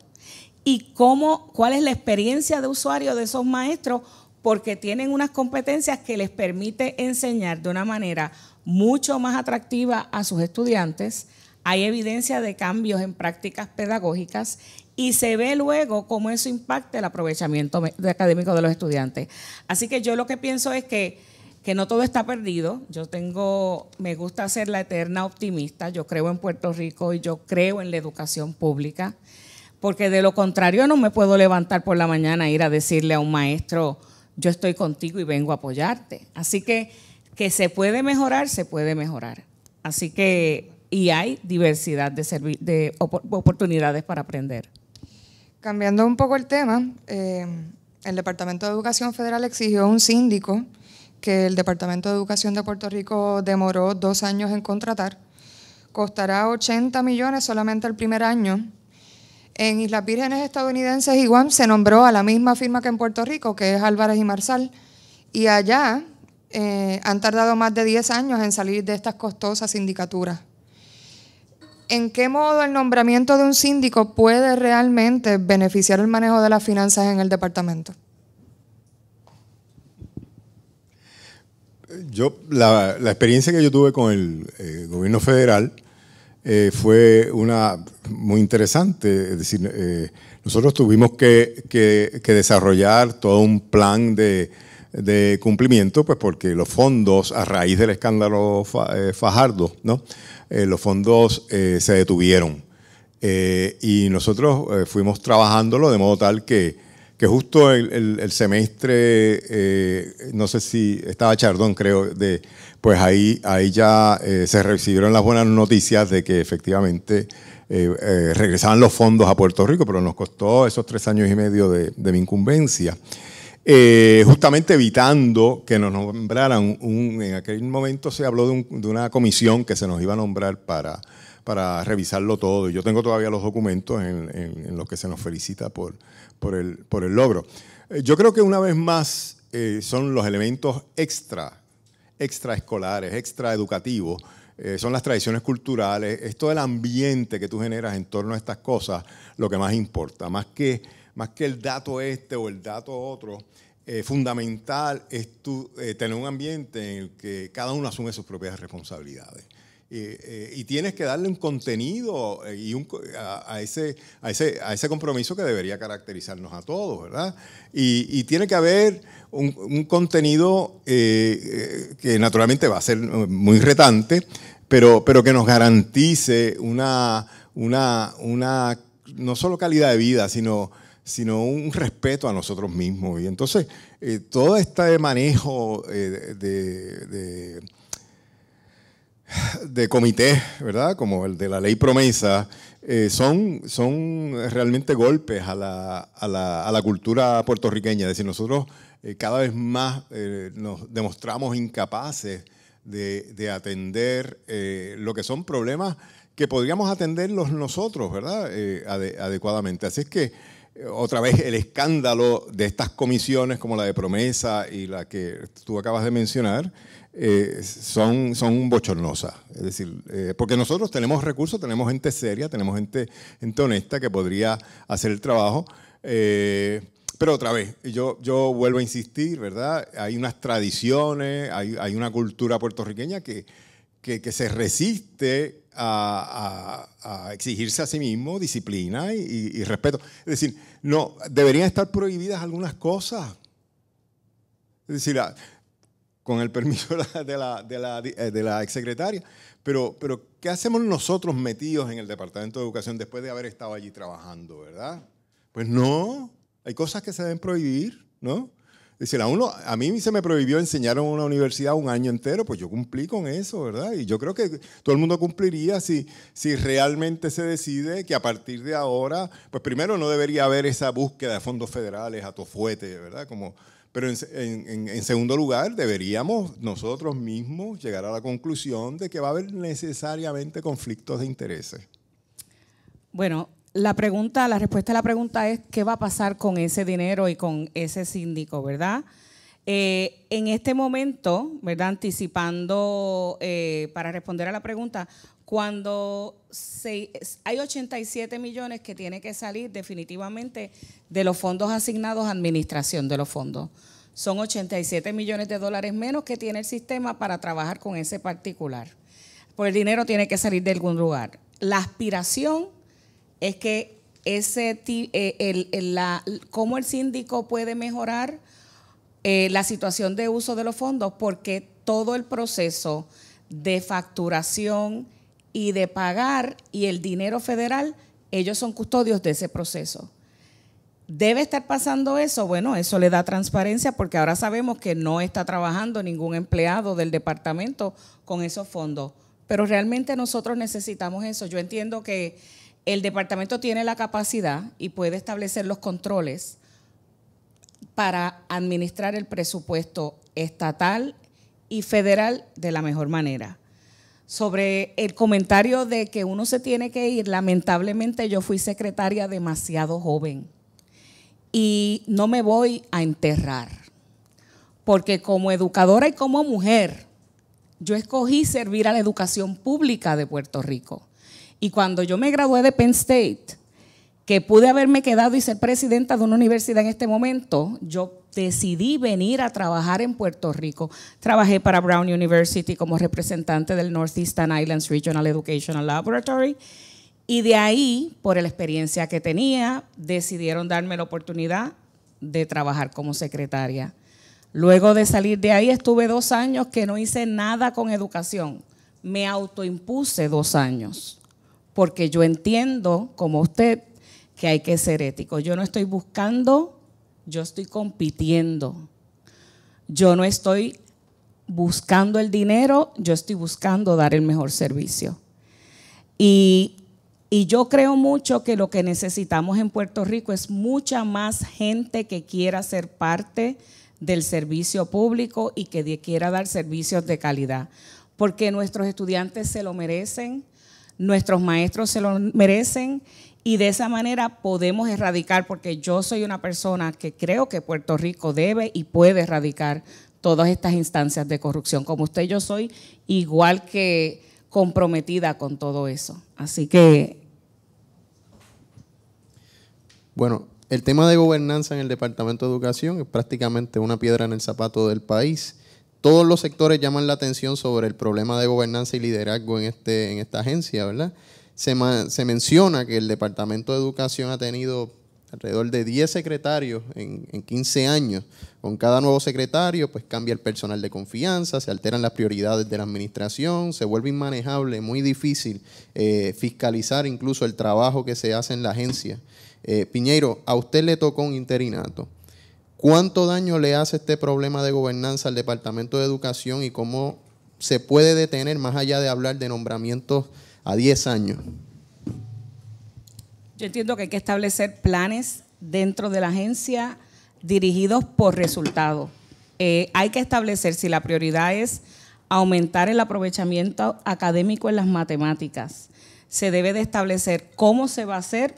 y cómo, cuál es la experiencia de usuario de esos maestros, porque tienen unas competencias que les permite enseñar de una manera mucho más atractiva a sus estudiantes. Hay evidencia de cambios en prácticas pedagógicas y se ve luego cómo eso impacta el aprovechamiento académico de los estudiantes. Así que yo lo que pienso es que que no todo está perdido. Yo tengo, me gusta ser la eterna optimista. Yo creo en Puerto Rico y yo creo en la educación pública, porque de lo contrario no me puedo levantar por la mañana e ir a decirle a un maestro, yo estoy contigo y vengo a apoyarte. Así que que se puede mejorar, se puede mejorar. Así que, y hay diversidad de, oportunidades para aprender. Cambiando un poco el tema, eh, el Departamento de Educación Federal exigió un síndico que el Departamento de Educación de Puerto Rico demoró dos años en contratar. Costará 80 millones solamente el primer año. En Islas Vírgenes Estadounidenses, Guam se nombró a la misma firma que en Puerto Rico, que es Álvarez y Marsal, y allá eh, han tardado más de 10 años en salir de estas costosas sindicaturas. ¿En qué modo el nombramiento de un síndico puede realmente beneficiar el manejo de las finanzas en el departamento? yo, la, experiencia que yo tuve con el eh, gobierno federal eh, fue una muy interesante. Es decir, eh, nosotros tuvimos que, desarrollar todo un plan de, cumplimiento, pues porque los fondos, a raíz del escándalo Fajardo, ¿no? los fondos se detuvieron. y nosotros fuimos trabajándolo de modo tal que que justo el, semestre, eh, no sé si estaba Chardón, creo, de, pues ahí, ya eh, se recibieron las buenas noticias de que efectivamente eh, regresaban los fondos a Puerto Rico, pero nos costó esos tres años y medio de, mi incumbencia. justamente evitando que nos nombraran, un, en aquel momento se habló de una comisión que se nos iba a nombrar para, para revisarlo todo. Yo tengo todavía los documentos en, los que se nos felicita por, el, logro. Eh, yo creo que una vez más eh, son los elementos extra, extraescolares, extraeducativos, eh, son las tradiciones culturales, es todo el ambiente que tú generas en torno a estas cosas lo que más importa, más que, más que el dato este o el dato otro. fundamental es tener un ambiente en el que cada uno asume sus propias responsabilidades. Eh, y tienes que darle un contenido eh, a, ese, ese, a, ese, compromiso que debería caracterizarnos a todos, ¿verdad? Y, tiene que haber un, contenido eh, que naturalmente va a ser muy retante, pero, pero que nos garantice una, una, una, no solo calidad de vida, sino sino un respeto a nosotros mismos. Y entonces, todo este manejo de, de comité, ¿verdad? Como el de la ley promesa, eh, son, realmente golpes a la, a la, a la cultura puertorriqueña. Es decir, nosotros eh, cada vez más eh, nos demostramos incapaces de, de atender lo que son problemas que podríamos atenderlos nosotros, ¿verdad? adecuadamente. Así es que otra vez el escándalo de estas comisiones como la de promesa y la que tú acabas de mencionar, eh, son, son bochornosas. Es decir, eh, porque nosotros tenemos recursos, tenemos gente seria, tenemos gente, honesta que podría hacer el trabajo. Eh, pero otra vez, yo, yo vuelvo a insistir, ¿verdad? Hay unas tradiciones, hay, una cultura puertorriqueña que, se resiste a, exigirse a sí mismo disciplina y, y respeto. Es decir, no, deberían estar prohibidas algunas cosas. Es decir, con el permiso eh, de la, exsecretaria. Pero, pero, ¿qué hacemos nosotros metidos en el Departamento de Educación después de haber estado allí trabajando, verdad? Pues no, hay cosas que se deben prohibir, ¿no? decir a, uno, a mí se me prohibió enseñar en una universidad un año entero, pues yo cumplí con eso, ¿verdad? Y yo creo que todo el mundo cumpliría si, si realmente se decide que a partir de ahora, pues primero no debería haber esa búsqueda de fondos federales a tofuete, ¿verdad? Como pero en, segundo lugar, deberíamos nosotros mismos llegar a la conclusión de que va a haber necesariamente conflictos de intereses. Bueno, la pregunta, la respuesta a la pregunta es qué va a pasar con ese dinero y con ese síndico, ¿verdad? Eh, en este momento, ¿verdad? Anticipando eh, para responder a la pregunta, cuando hay 87 millones que tiene que salir definitivamente de los fondos asignados a administración de los fondos. Son 87 millones de dólares menos que tiene el sistema para trabajar con ese particular. Por el dinero tiene que salir de algún lugar. La aspiración es que ese eh, cómo el síndico puede mejorar eh, la situación de uso de los fondos, porque todo el proceso de facturación, y de pagar y el dinero federal, ellos son custodios de ese proceso. ¿Debe estar pasando eso? Bueno, eso le da transparencia porque ahora sabemos que no está trabajando ningún empleado del departamento con esos fondos. Pero realmente nosotros necesitamos eso. Yo entiendo que el departamento tiene la capacidad y puede establecer los controles para administrar el presupuesto estatal y federal de la mejor manera sobre el comentario de que uno se tiene que ir. Lamentablemente yo fui secretaria demasiado joven y no me voy a enterrar, porque como educadora y como mujer, yo escogí servir a la educación pública de Puerto Rico. Y cuando yo me gradué de Penn State, que pude haberme quedado y ser presidenta de una universidad en este momento, yo decidí venir a trabajar en Puerto Rico. Trabajé para Brown University como representante del Northeastern Islands Regional Educational Laboratory y de ahí, por la experiencia que tenía, decidieron darme la oportunidad de trabajar como secretaria. Luego de salir de ahí estuve dos años que no hice nada con educación. Me autoimpuse dos años, porque yo entiendo, como usted, que hay que ser ético. Yo no estoy buscando, yo estoy compitiendo. Yo no estoy buscando el dinero, yo estoy buscando dar el mejor servicio. Y, y, yo creo mucho que lo que necesitamos en Puerto Rico es mucha más gente que quiera ser parte del servicio público y que quiera dar servicios de calidad, porque nuestros estudiantes se lo merecen, nuestros maestros se lo merecen y de esa manera podemos erradicar, porque yo soy una persona que creo que Puerto Rico debe y puede erradicar todas estas instancias de corrupción. Como usted, yo soy igual que comprometida con todo eso. Así que... Bueno, el tema de gobernanza en el Departamento de Educación es prácticamente una piedra en el zapato del país. Todos los sectores llaman la atención sobre el problema de gobernanza y liderazgo en, este, en esta agencia, ¿verdad? se, menciona que el Departamento de Educación ha tenido alrededor de 10 secretarios en, 15 años. Con cada nuevo secretario, pues cambia el personal de confianza, se alteran las prioridades de la administración, se vuelve inmanejable, muy difícil eh, fiscalizar incluso el trabajo que se hace en la agencia. Eh, Piñeiro, a usted le tocó un interinato. ¿Cuánto daño le hace este problema de gobernanza al Departamento de Educación y cómo se puede detener, más allá de hablar de nombramientos? a 10 años. Yo entiendo que hay que establecer planes dentro de la agencia dirigidos por resultados. Eh, hay que establecer si la prioridad es aumentar el aprovechamiento académico en las matemáticas. Se debe de establecer cómo se va a hacer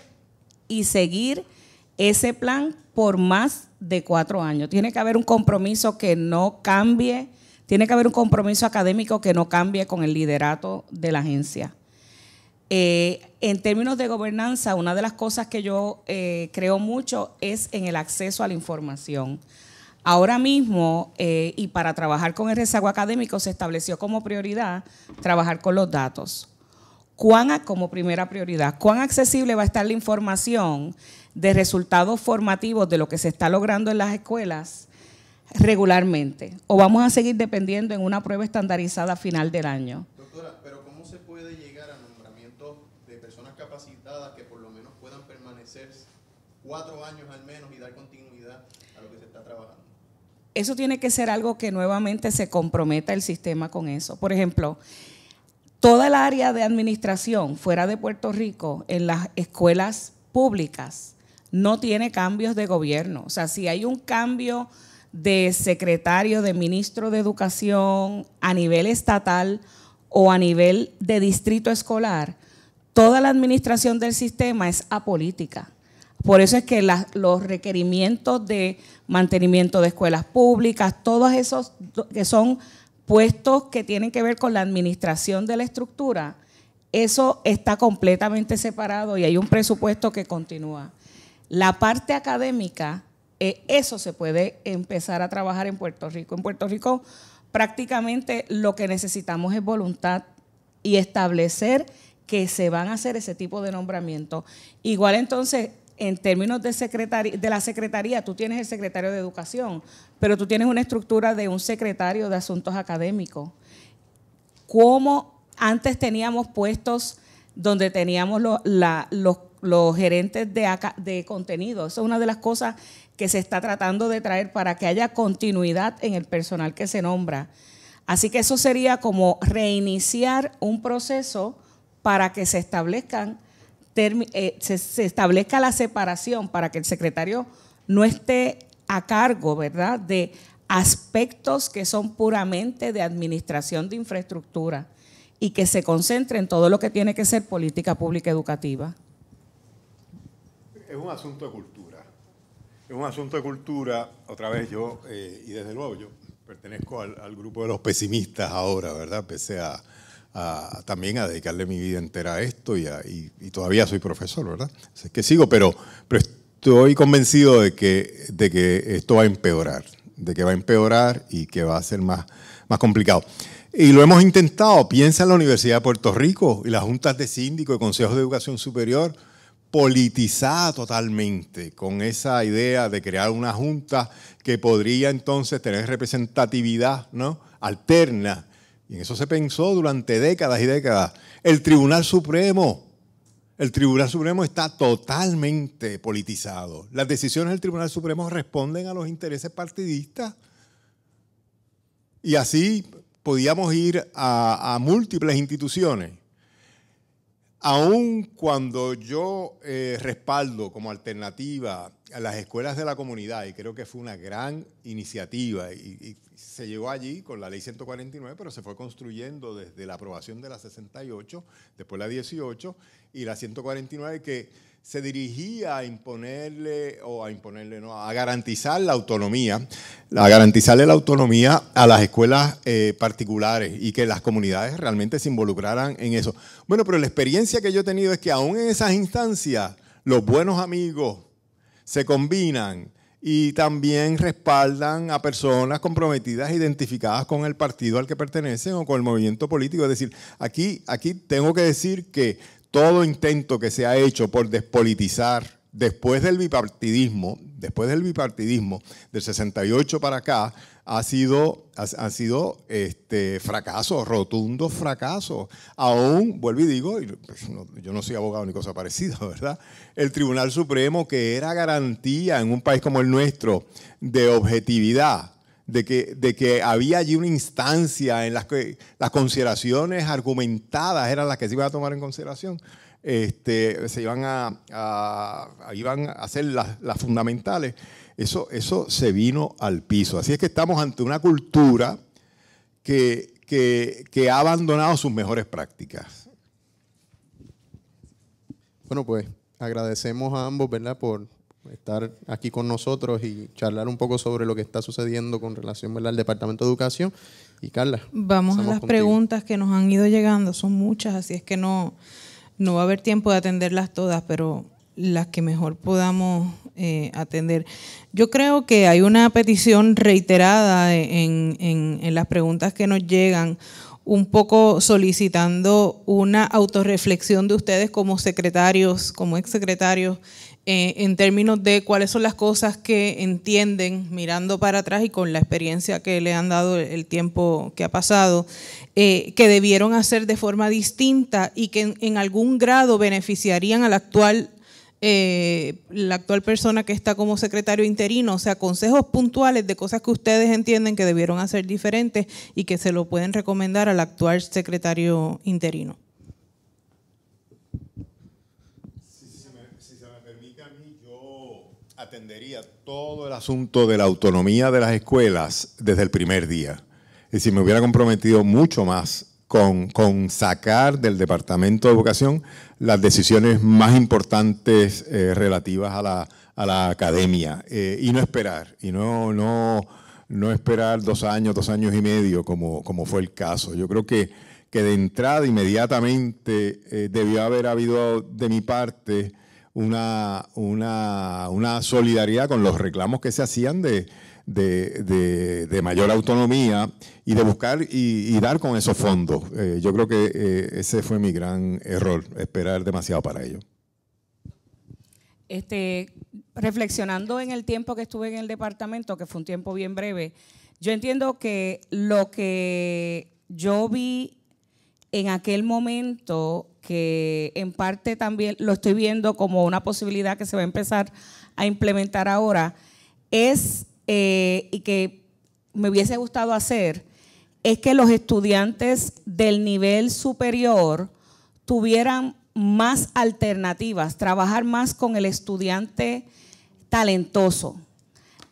y seguir ese plan por más de cuatro años. Tiene que haber un compromiso que no cambie, tiene que haber un compromiso académico que no cambie con el liderato de la agencia. Eh, en términos de gobernanza, una de las cosas que yo eh, creo mucho es en el acceso a la información. Ahora mismo, eh, y para trabajar con el rezago académico, se estableció como prioridad trabajar con los datos. ¿Cuán, como primera prioridad, cuán accesible va a estar la información de resultados formativos de lo que se está logrando en las escuelas regularmente? ¿O vamos a seguir dependiendo en una prueba estandarizada a final del año? cuatro años al menos y dar continuidad a lo que se está trabajando. Eso tiene que ser algo que nuevamente se comprometa el sistema con eso. Por ejemplo, toda el área de administración fuera de Puerto Rico, en las escuelas públicas, no tiene cambios de gobierno. O sea, si hay un cambio de secretario, de ministro de educación a nivel estatal o a nivel de distrito escolar, toda la administración del sistema es apolítica. Por eso es que los requerimientos de mantenimiento de escuelas públicas, todos esos que son puestos que tienen que ver con la administración de la estructura, eso está completamente separado y hay un presupuesto que continúa. La parte académica, eh, eso se puede empezar a trabajar en Puerto Rico. En Puerto Rico prácticamente lo que necesitamos es voluntad y establecer que se van a hacer ese tipo de nombramientos. Igual entonces en términos de, de la secretaría, tú tienes el secretario de educación, pero tú tienes una estructura de un secretario de asuntos académicos. ¿Cómo antes teníamos puestos donde teníamos los, gerentes de, de contenido? Esa es una de las cosas que se está tratando de traer para que haya continuidad en el personal que se nombra. Así que eso sería como reiniciar un proceso para que se establezcan eh, se, establezca la separación para que el secretario no esté a cargo, ¿verdad?, de aspectos que son puramente de administración de infraestructura y que se concentre en todo lo que tiene que ser política pública educativa. Es un asunto de cultura. Es un asunto de cultura, otra vez yo, eh, y desde luego yo pertenezco al, al, grupo de los pesimistas ahora, ¿verdad? Pese a, también a dedicarle mi vida entera a esto y, a, todavía soy profesor, ¿verdad? Así que sigo, pero, pero estoy convencido de que, de que esto va a empeorar, de que va a empeorar y que va a ser más, más complicado. Y lo hemos intentado, piensa en la Universidad de Puerto Rico y las juntas de síndico y consejos de educación superior politizada totalmente con esa idea de crear una junta que podría entonces tener representatividad ¿no? alterna y en eso se pensó durante décadas y décadas. El Tribunal Supremo. El Tribunal Supremo está totalmente politizado. Las decisiones del Tribunal Supremo responden a los intereses partidistas. Y así podíamos ir a, múltiples instituciones. Aun cuando yo eh, respaldo como alternativa a las escuelas de la comunidad, y creo que fue una gran iniciativa, y, y se llegó allí con la ley 149, pero se fue construyendo desde la aprobación de la 68, después la 18 y la 149 que se dirigía a imponerle o a imponerle no, a garantizar la autonomía, a garantizarle la autonomía a las escuelas eh, particulares y que las comunidades realmente se involucraran en eso. Bueno, pero la experiencia que yo he tenido es que aún en esas instancias los buenos amigos se combinan y también respaldan a personas comprometidas, identificadas con el partido al que pertenecen o con el movimiento político. Es decir, aquí, aquí tengo que decir que todo intento que se ha hecho por despolitizar después del bipartidismo, después del bipartidismo, del 68 para acá, ha sido, sido este, fracaso, rotundo fracaso. Aún, vuelvo y digo, pues, yo no soy abogado ni cosa parecida, ¿verdad? El Tribunal Supremo, que era garantía en un país como el nuestro de objetividad, de que, de que, había allí una instancia en las que las consideraciones argumentadas eran las que se iban a tomar en consideración, este, se iban a, iban a hacer las, fundamentales, eso, eso se vino al piso. Así es que estamos ante una cultura que, ha abandonado sus mejores prácticas. Bueno, pues agradecemos a ambos, ¿verdad?, por estar aquí con nosotros y charlar un poco sobre lo que está sucediendo con relación al Departamento de Educación. Y Carla. Vamos a las preguntas que nos han ido llegando, son muchas, así es que no, no va a haber tiempo de atenderlas todas, pero las que mejor podamos eh, atender. Yo creo que hay una petición reiterada en, en las preguntas que nos llegan un poco solicitando una autorreflexión de ustedes como secretarios, como exsecretarios, eh, en términos de cuáles son las cosas que entienden mirando para atrás y con la experiencia que le han dado el tiempo que ha pasado, eh, que debieron hacer de forma distinta y que en, algún grado beneficiarían a actual, eh, la actual persona que está como secretario interino, o sea, consejos puntuales de cosas que ustedes entienden que debieron hacer diferentes y que se lo pueden recomendar al actual secretario interino. Entendería todo el asunto de la autonomía de las escuelas desde el primer día. Y si me hubiera comprometido mucho más con, sacar del Departamento de Educación las decisiones más importantes eh, relativas a la, a la academia eh, y no esperar, y no, no, no esperar dos años, dos años y medio como, como fue el caso. Yo creo que, que de entrada inmediatamente eh, debió haber habido de mi parte una, una, una solidaridad con los reclamos que se hacían de, de, de, mayor autonomía y de buscar y, dar con esos fondos. Eh, yo creo que eh, ese fue mi gran error, esperar demasiado para ello. Este, reflexionando en el tiempo que estuve en el departamento, que fue un tiempo bien breve, yo entiendo que lo que yo vi en aquel momento que en parte también lo estoy viendo como una posibilidad que se va a empezar a implementar ahora, es, eh, y que me hubiese gustado hacer, es que los estudiantes del nivel superior tuvieran más alternativas, trabajar más con el estudiante talentoso.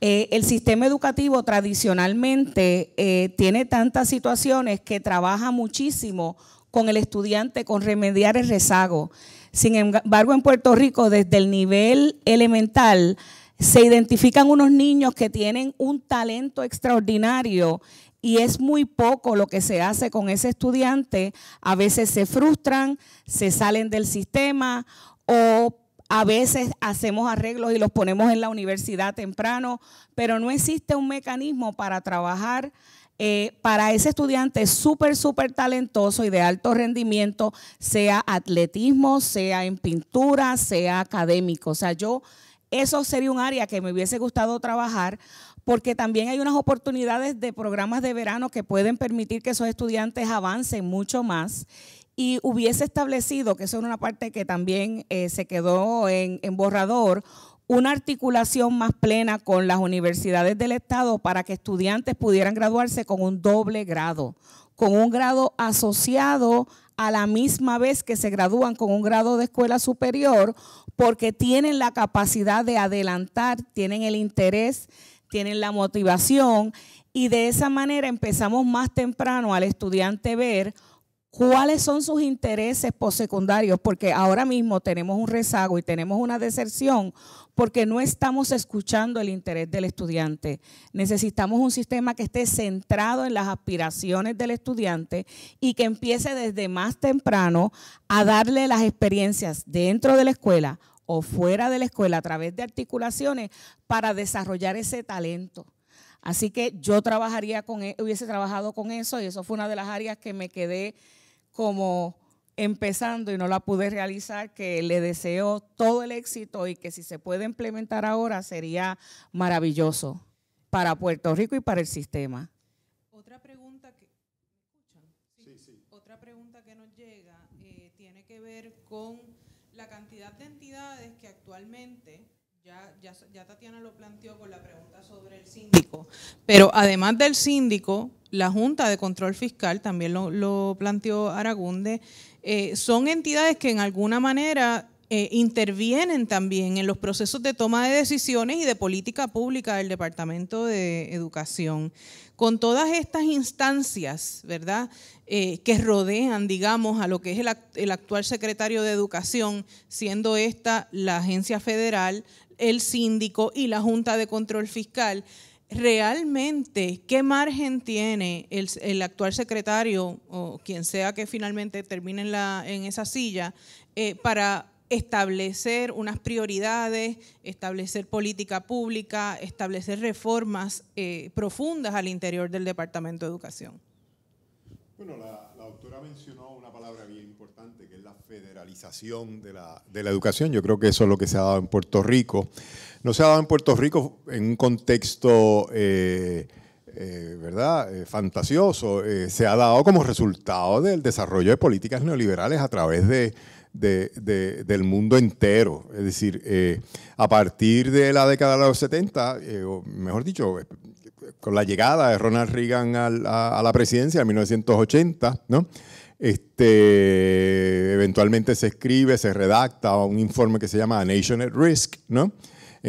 Eh, el sistema educativo tradicionalmente eh, tiene tantas situaciones que trabaja muchísimo con el estudiante, con remediar el rezago. Sin em-, embargo, en Puerto Rico, desde el nivel elemental, se identifican unos niños que tienen un talento extraordinario y es muy poco lo que se hace con ese estudiante. A veces se frustran, se salen del sistema o a veces hacemos arreglos y los ponemos en la universidad temprano, pero no existe un mecanismo para trabajar eh, para ese estudiante súper, súper talentoso y de alto rendimiento, sea atletismo, sea en pintura, sea académico. O sea, yo, eso sería un área que me hubiese gustado trabajar porque también hay unas oportunidades de programas de verano que pueden permitir que esos estudiantes avancen mucho más y hubiese establecido, que eso es una parte que también eh, se quedó en, en borrador, una articulación más plena con las universidades del Estado para que estudiantes pudieran graduarse con un doble grado, con un grado asociado a la misma vez que se gradúan con un grado de escuela superior, porque tienen la capacidad de adelantar, tienen el interés, tienen la motivación, y de esa manera empezamos más temprano al estudiante ver cuáles son sus intereses postsecundarios, porque ahora mismo tenemos un rezago y tenemos una deserción porque no estamos escuchando el interés del estudiante. Necesitamos un sistema que esté centrado en las aspiraciones del estudiante y que empiece desde más temprano a darle las experiencias dentro de la escuela o fuera de la escuela a través de articulaciones para desarrollar ese talento. Así que yo trabajaría con, e, hubiese trabajado con eso y eso fue una de las áreas que me quedé como empezando y no la pude realizar, que le deseo todo el éxito y que si se puede implementar ahora sería maravilloso para Puerto Rico y para el sistema. Otra pregunta que escuchan? que nos llega eh, tiene que ver con la cantidad de entidades que actualmente ya, Tatiana lo planteó con la pregunta sobre el síndico, pero además del síndico, la Junta de Control Fiscal, también lo, planteó Aragunde, eh, son entidades que en alguna manera eh, intervienen también en los procesos de toma de decisiones y de política pública del Departamento de Educación. Con todas estas instancias, ¿verdad?, eh, que rodean, digamos, a lo que es el actual secretario de Educación, siendo esta la agencia federal, el síndico y la Junta de Control Fiscal, realmente qué margen tiene el, actual secretario o quien sea que finalmente termine en, la, en esa silla eh, para establecer unas prioridades, establecer política pública, establecer reformas eh, profundas al interior del Departamento de Educación. Bueno, la, la doctora mencionó una palabra bien federalización de la, de educación. Yo creo que eso es lo que se ha dado en Puerto Rico. No se ha dado en Puerto Rico en un contexto, eh, eh, ¿verdad?, eh, fantasioso. se ha dado como resultado del desarrollo de políticas neoliberales a través de, del mundo entero. Es decir, a partir de la década de los 70, o mejor dicho, con la llegada de Ronald Reagan a la presidencia en 1980, ¿no? Este, eventualmente se escribe, se redacta un informe que se llama Nation at Risk, en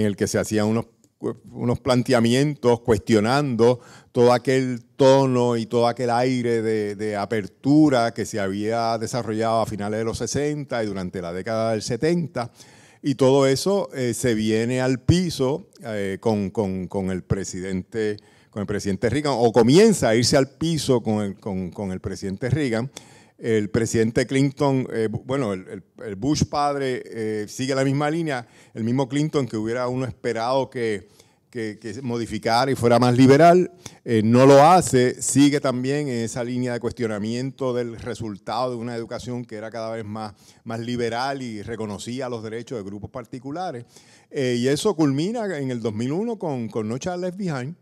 el que se hacían unos, planteamientos cuestionando todo aquel tono y todo aquel aire de, apertura que se había desarrollado a finales de los 60 y durante la década del 70. Y todo eso eh, se viene al piso eh, con, el presidente con el presidente Reagan, o comienza a irse al piso con el presidente Reagan, el presidente Clinton, eh, bueno, el, Bush padre eh, sigue la misma línea, el mismo Clinton que hubiera uno esperado que, que, modificara y fuera más liberal, eh, no lo hace, sigue también en esa línea de cuestionamiento del resultado de una educación que era cada vez más, más liberal y reconocía los derechos de grupos particulares. y eso culmina en el 2001 con, con No Charles Behind,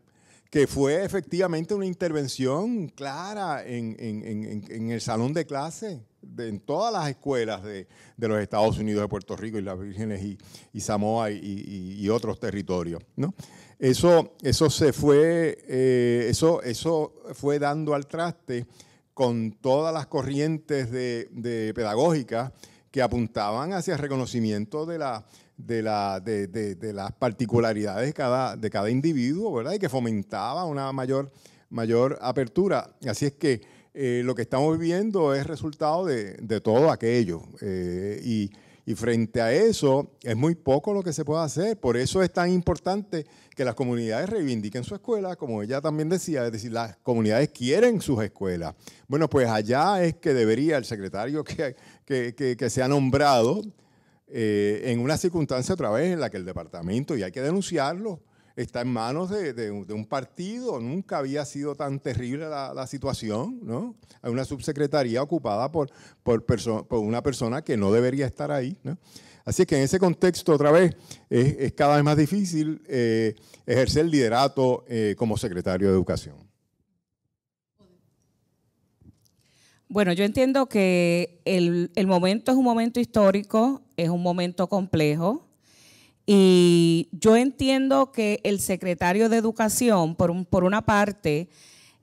que fue efectivamente una intervención clara en, el salón de clase, de, en todas las escuelas de, los Estados Unidos, de Puerto Rico y las Vírgenes y, y Samoa y, otros territorios. ¿no? Eso, eso se fue, eh, eso, eso fue dando al traste con todas las corrientes de pedagógicas que apuntaban hacia el reconocimiento de la de, la, de, las particularidades de cada, de cada individuo, ¿verdad? Y que fomentaba una mayor, mayor apertura. Así es que eh, lo que estamos viviendo es resultado de, todo aquello. Eh, y, frente a eso es muy poco lo que se puede hacer. Por eso es tan importante que las comunidades reivindiquen su escuela, como ella también decía, es decir, las comunidades quieren sus escuelas. Bueno, pues allá es que debería el secretario que, que se ha nombrado eh, en una circunstancia otra vez en la que el departamento, y hay que denunciarlo, está en manos de, un partido. Nunca había sido tan terrible la, situación, ¿no? Hay una subsecretaría ocupada por, por, por una persona que no debería estar ahí, ¿no? Así que en ese contexto, otra vez, es, cada vez más difícil eh, ejercer liderato eh, como secretario de Educación. Bueno, yo entiendo que el, momento es un momento histórico, es un momento complejo. Y yo entiendo que el secretario de Educación, por, por una parte,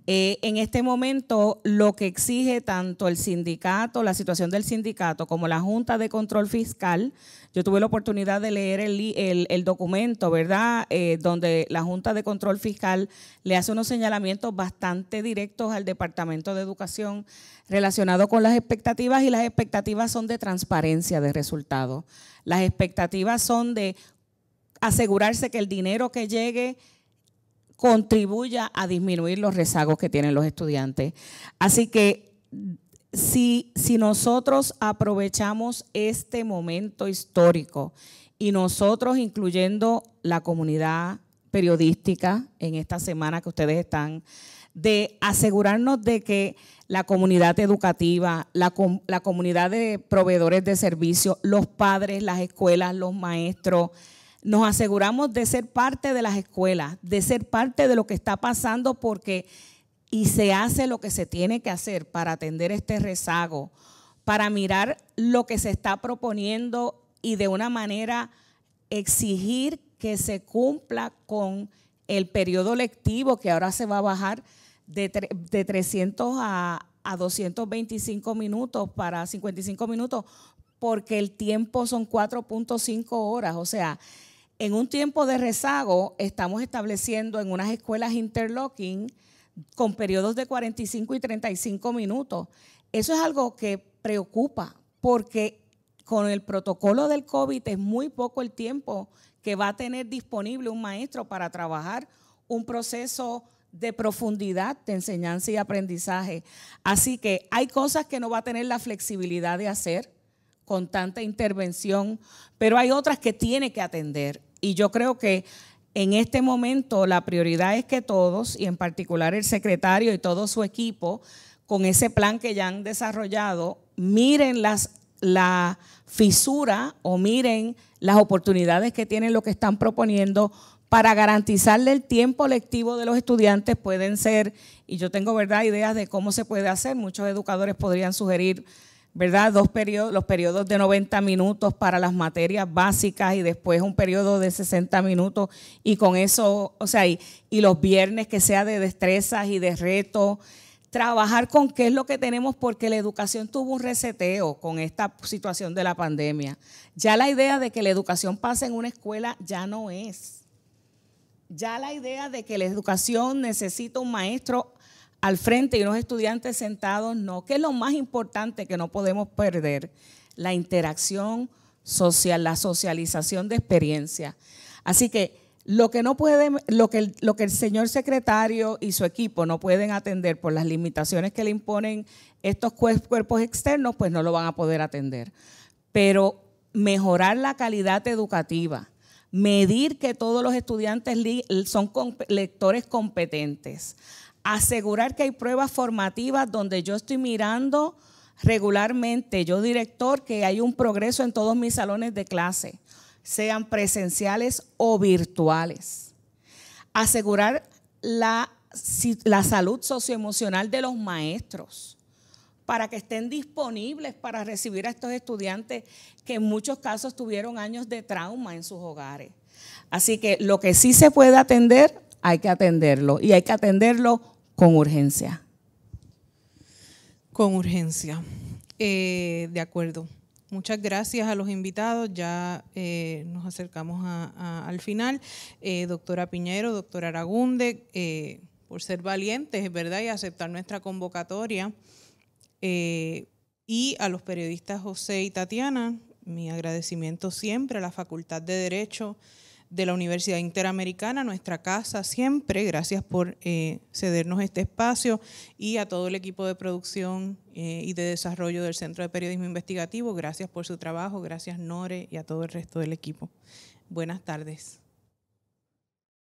eh, en este momento, lo que exige tanto el sindicato, la situación del sindicato, como la Junta de Control Fiscal, yo tuve la oportunidad de leer el, documento, ¿verdad? Eh, donde la Junta de Control Fiscal le hace unos señalamientos bastante directos al Departamento de Educación relacionado con las expectativas y las expectativas son de transparencia de resultados. Las expectativas son de asegurarse que el dinero que llegue contribuya a disminuir los rezagos que tienen los estudiantes. Así que si, si nosotros aprovechamos este momento histórico y nosotros incluyendo la comunidad periodística en esta semana que ustedes están, de asegurarnos de que la comunidad educativa, la, la comunidad de proveedores de servicios, los padres, las escuelas, los maestros, nos aseguramos de ser parte de las escuelas, de ser parte de lo que está pasando porque y se hace lo que se tiene que hacer para atender este rezago, para mirar lo que se está proponiendo y de una manera exigir que se cumpla con el periodo lectivo que ahora se va a bajar de, de 300 a, a 225 minutos para 55 minutos porque el tiempo son 4.5 horas, o sea, en un tiempo de rezago, estamos estableciendo en unas escuelas interlocking con periodos de 45 y 35 minutos. Eso es algo que preocupa porque con el protocolo del COVID es muy poco el tiempo que va a tener disponible un maestro para trabajar un proceso de profundidad de enseñanza y aprendizaje. Así que hay cosas que no va a tener la flexibilidad de hacer con tanta intervención, pero hay otras que tiene que atender y yo creo que en este momento la prioridad es que todos, y en particular el secretario y todo su equipo, con ese plan que ya han desarrollado, miren las, la fisura o miren las oportunidades que tienen lo que están proponiendo para garantizarle el tiempo lectivo de los estudiantes pueden ser, y yo tengo verdad ideas de cómo se puede hacer, muchos educadores podrían sugerir ¿verdad? Dos periodos, los periodos de 90 minutos para las materias básicas y después un periodo de 60 minutos y con eso, o sea, y, los viernes que sea de destrezas y de reto trabajar con qué es lo que tenemos porque la educación tuvo un reseteo con esta situación de la pandemia. Ya la idea de que la educación pase en una escuela ya no es. Ya la idea de que la educación necesita un maestro al frente y unos estudiantes sentados, no. ¿Qué es lo más importante que no podemos perder? La interacción social, la socialización de experiencia. Así que lo que no puede, lo que, lo que el señor secretario y su equipo no pueden atender por las limitaciones que le imponen estos cuerpos externos, pues no lo van a poder atender. Pero mejorar la calidad educativa, medir que todos los estudiantes son lectores competentes, asegurar que hay pruebas formativas donde yo estoy mirando regularmente, yo director, que hay un progreso en todos mis salones de clase, sean presenciales o virtuales. Asegurar la, salud socioemocional de los maestros para que estén disponibles para recibir a estos estudiantes que en muchos casos tuvieron años de trauma en sus hogares. Así que lo que sí se puede atender, hay que atenderlo y hay que atenderlo con urgencia. Con urgencia. Eh, de acuerdo. Muchas gracias a los invitados. Ya eh, nos acercamos al final. Eh, doctora Piñero, doctor Aragunde, por ser valientes, es ¿verdad? Y aceptar nuestra convocatoria. y a los periodistas José y Tatiana, mi agradecimiento siempre a la Facultad de Derecho de la Universidad Interamericana, nuestra casa siempre. Gracias por eh, cedernos este espacio y a todo el equipo de producción eh, y de desarrollo del Centro de Periodismo Investigativo. Gracias por su trabajo, gracias Nore y a todo el resto del equipo. Buenas tardes.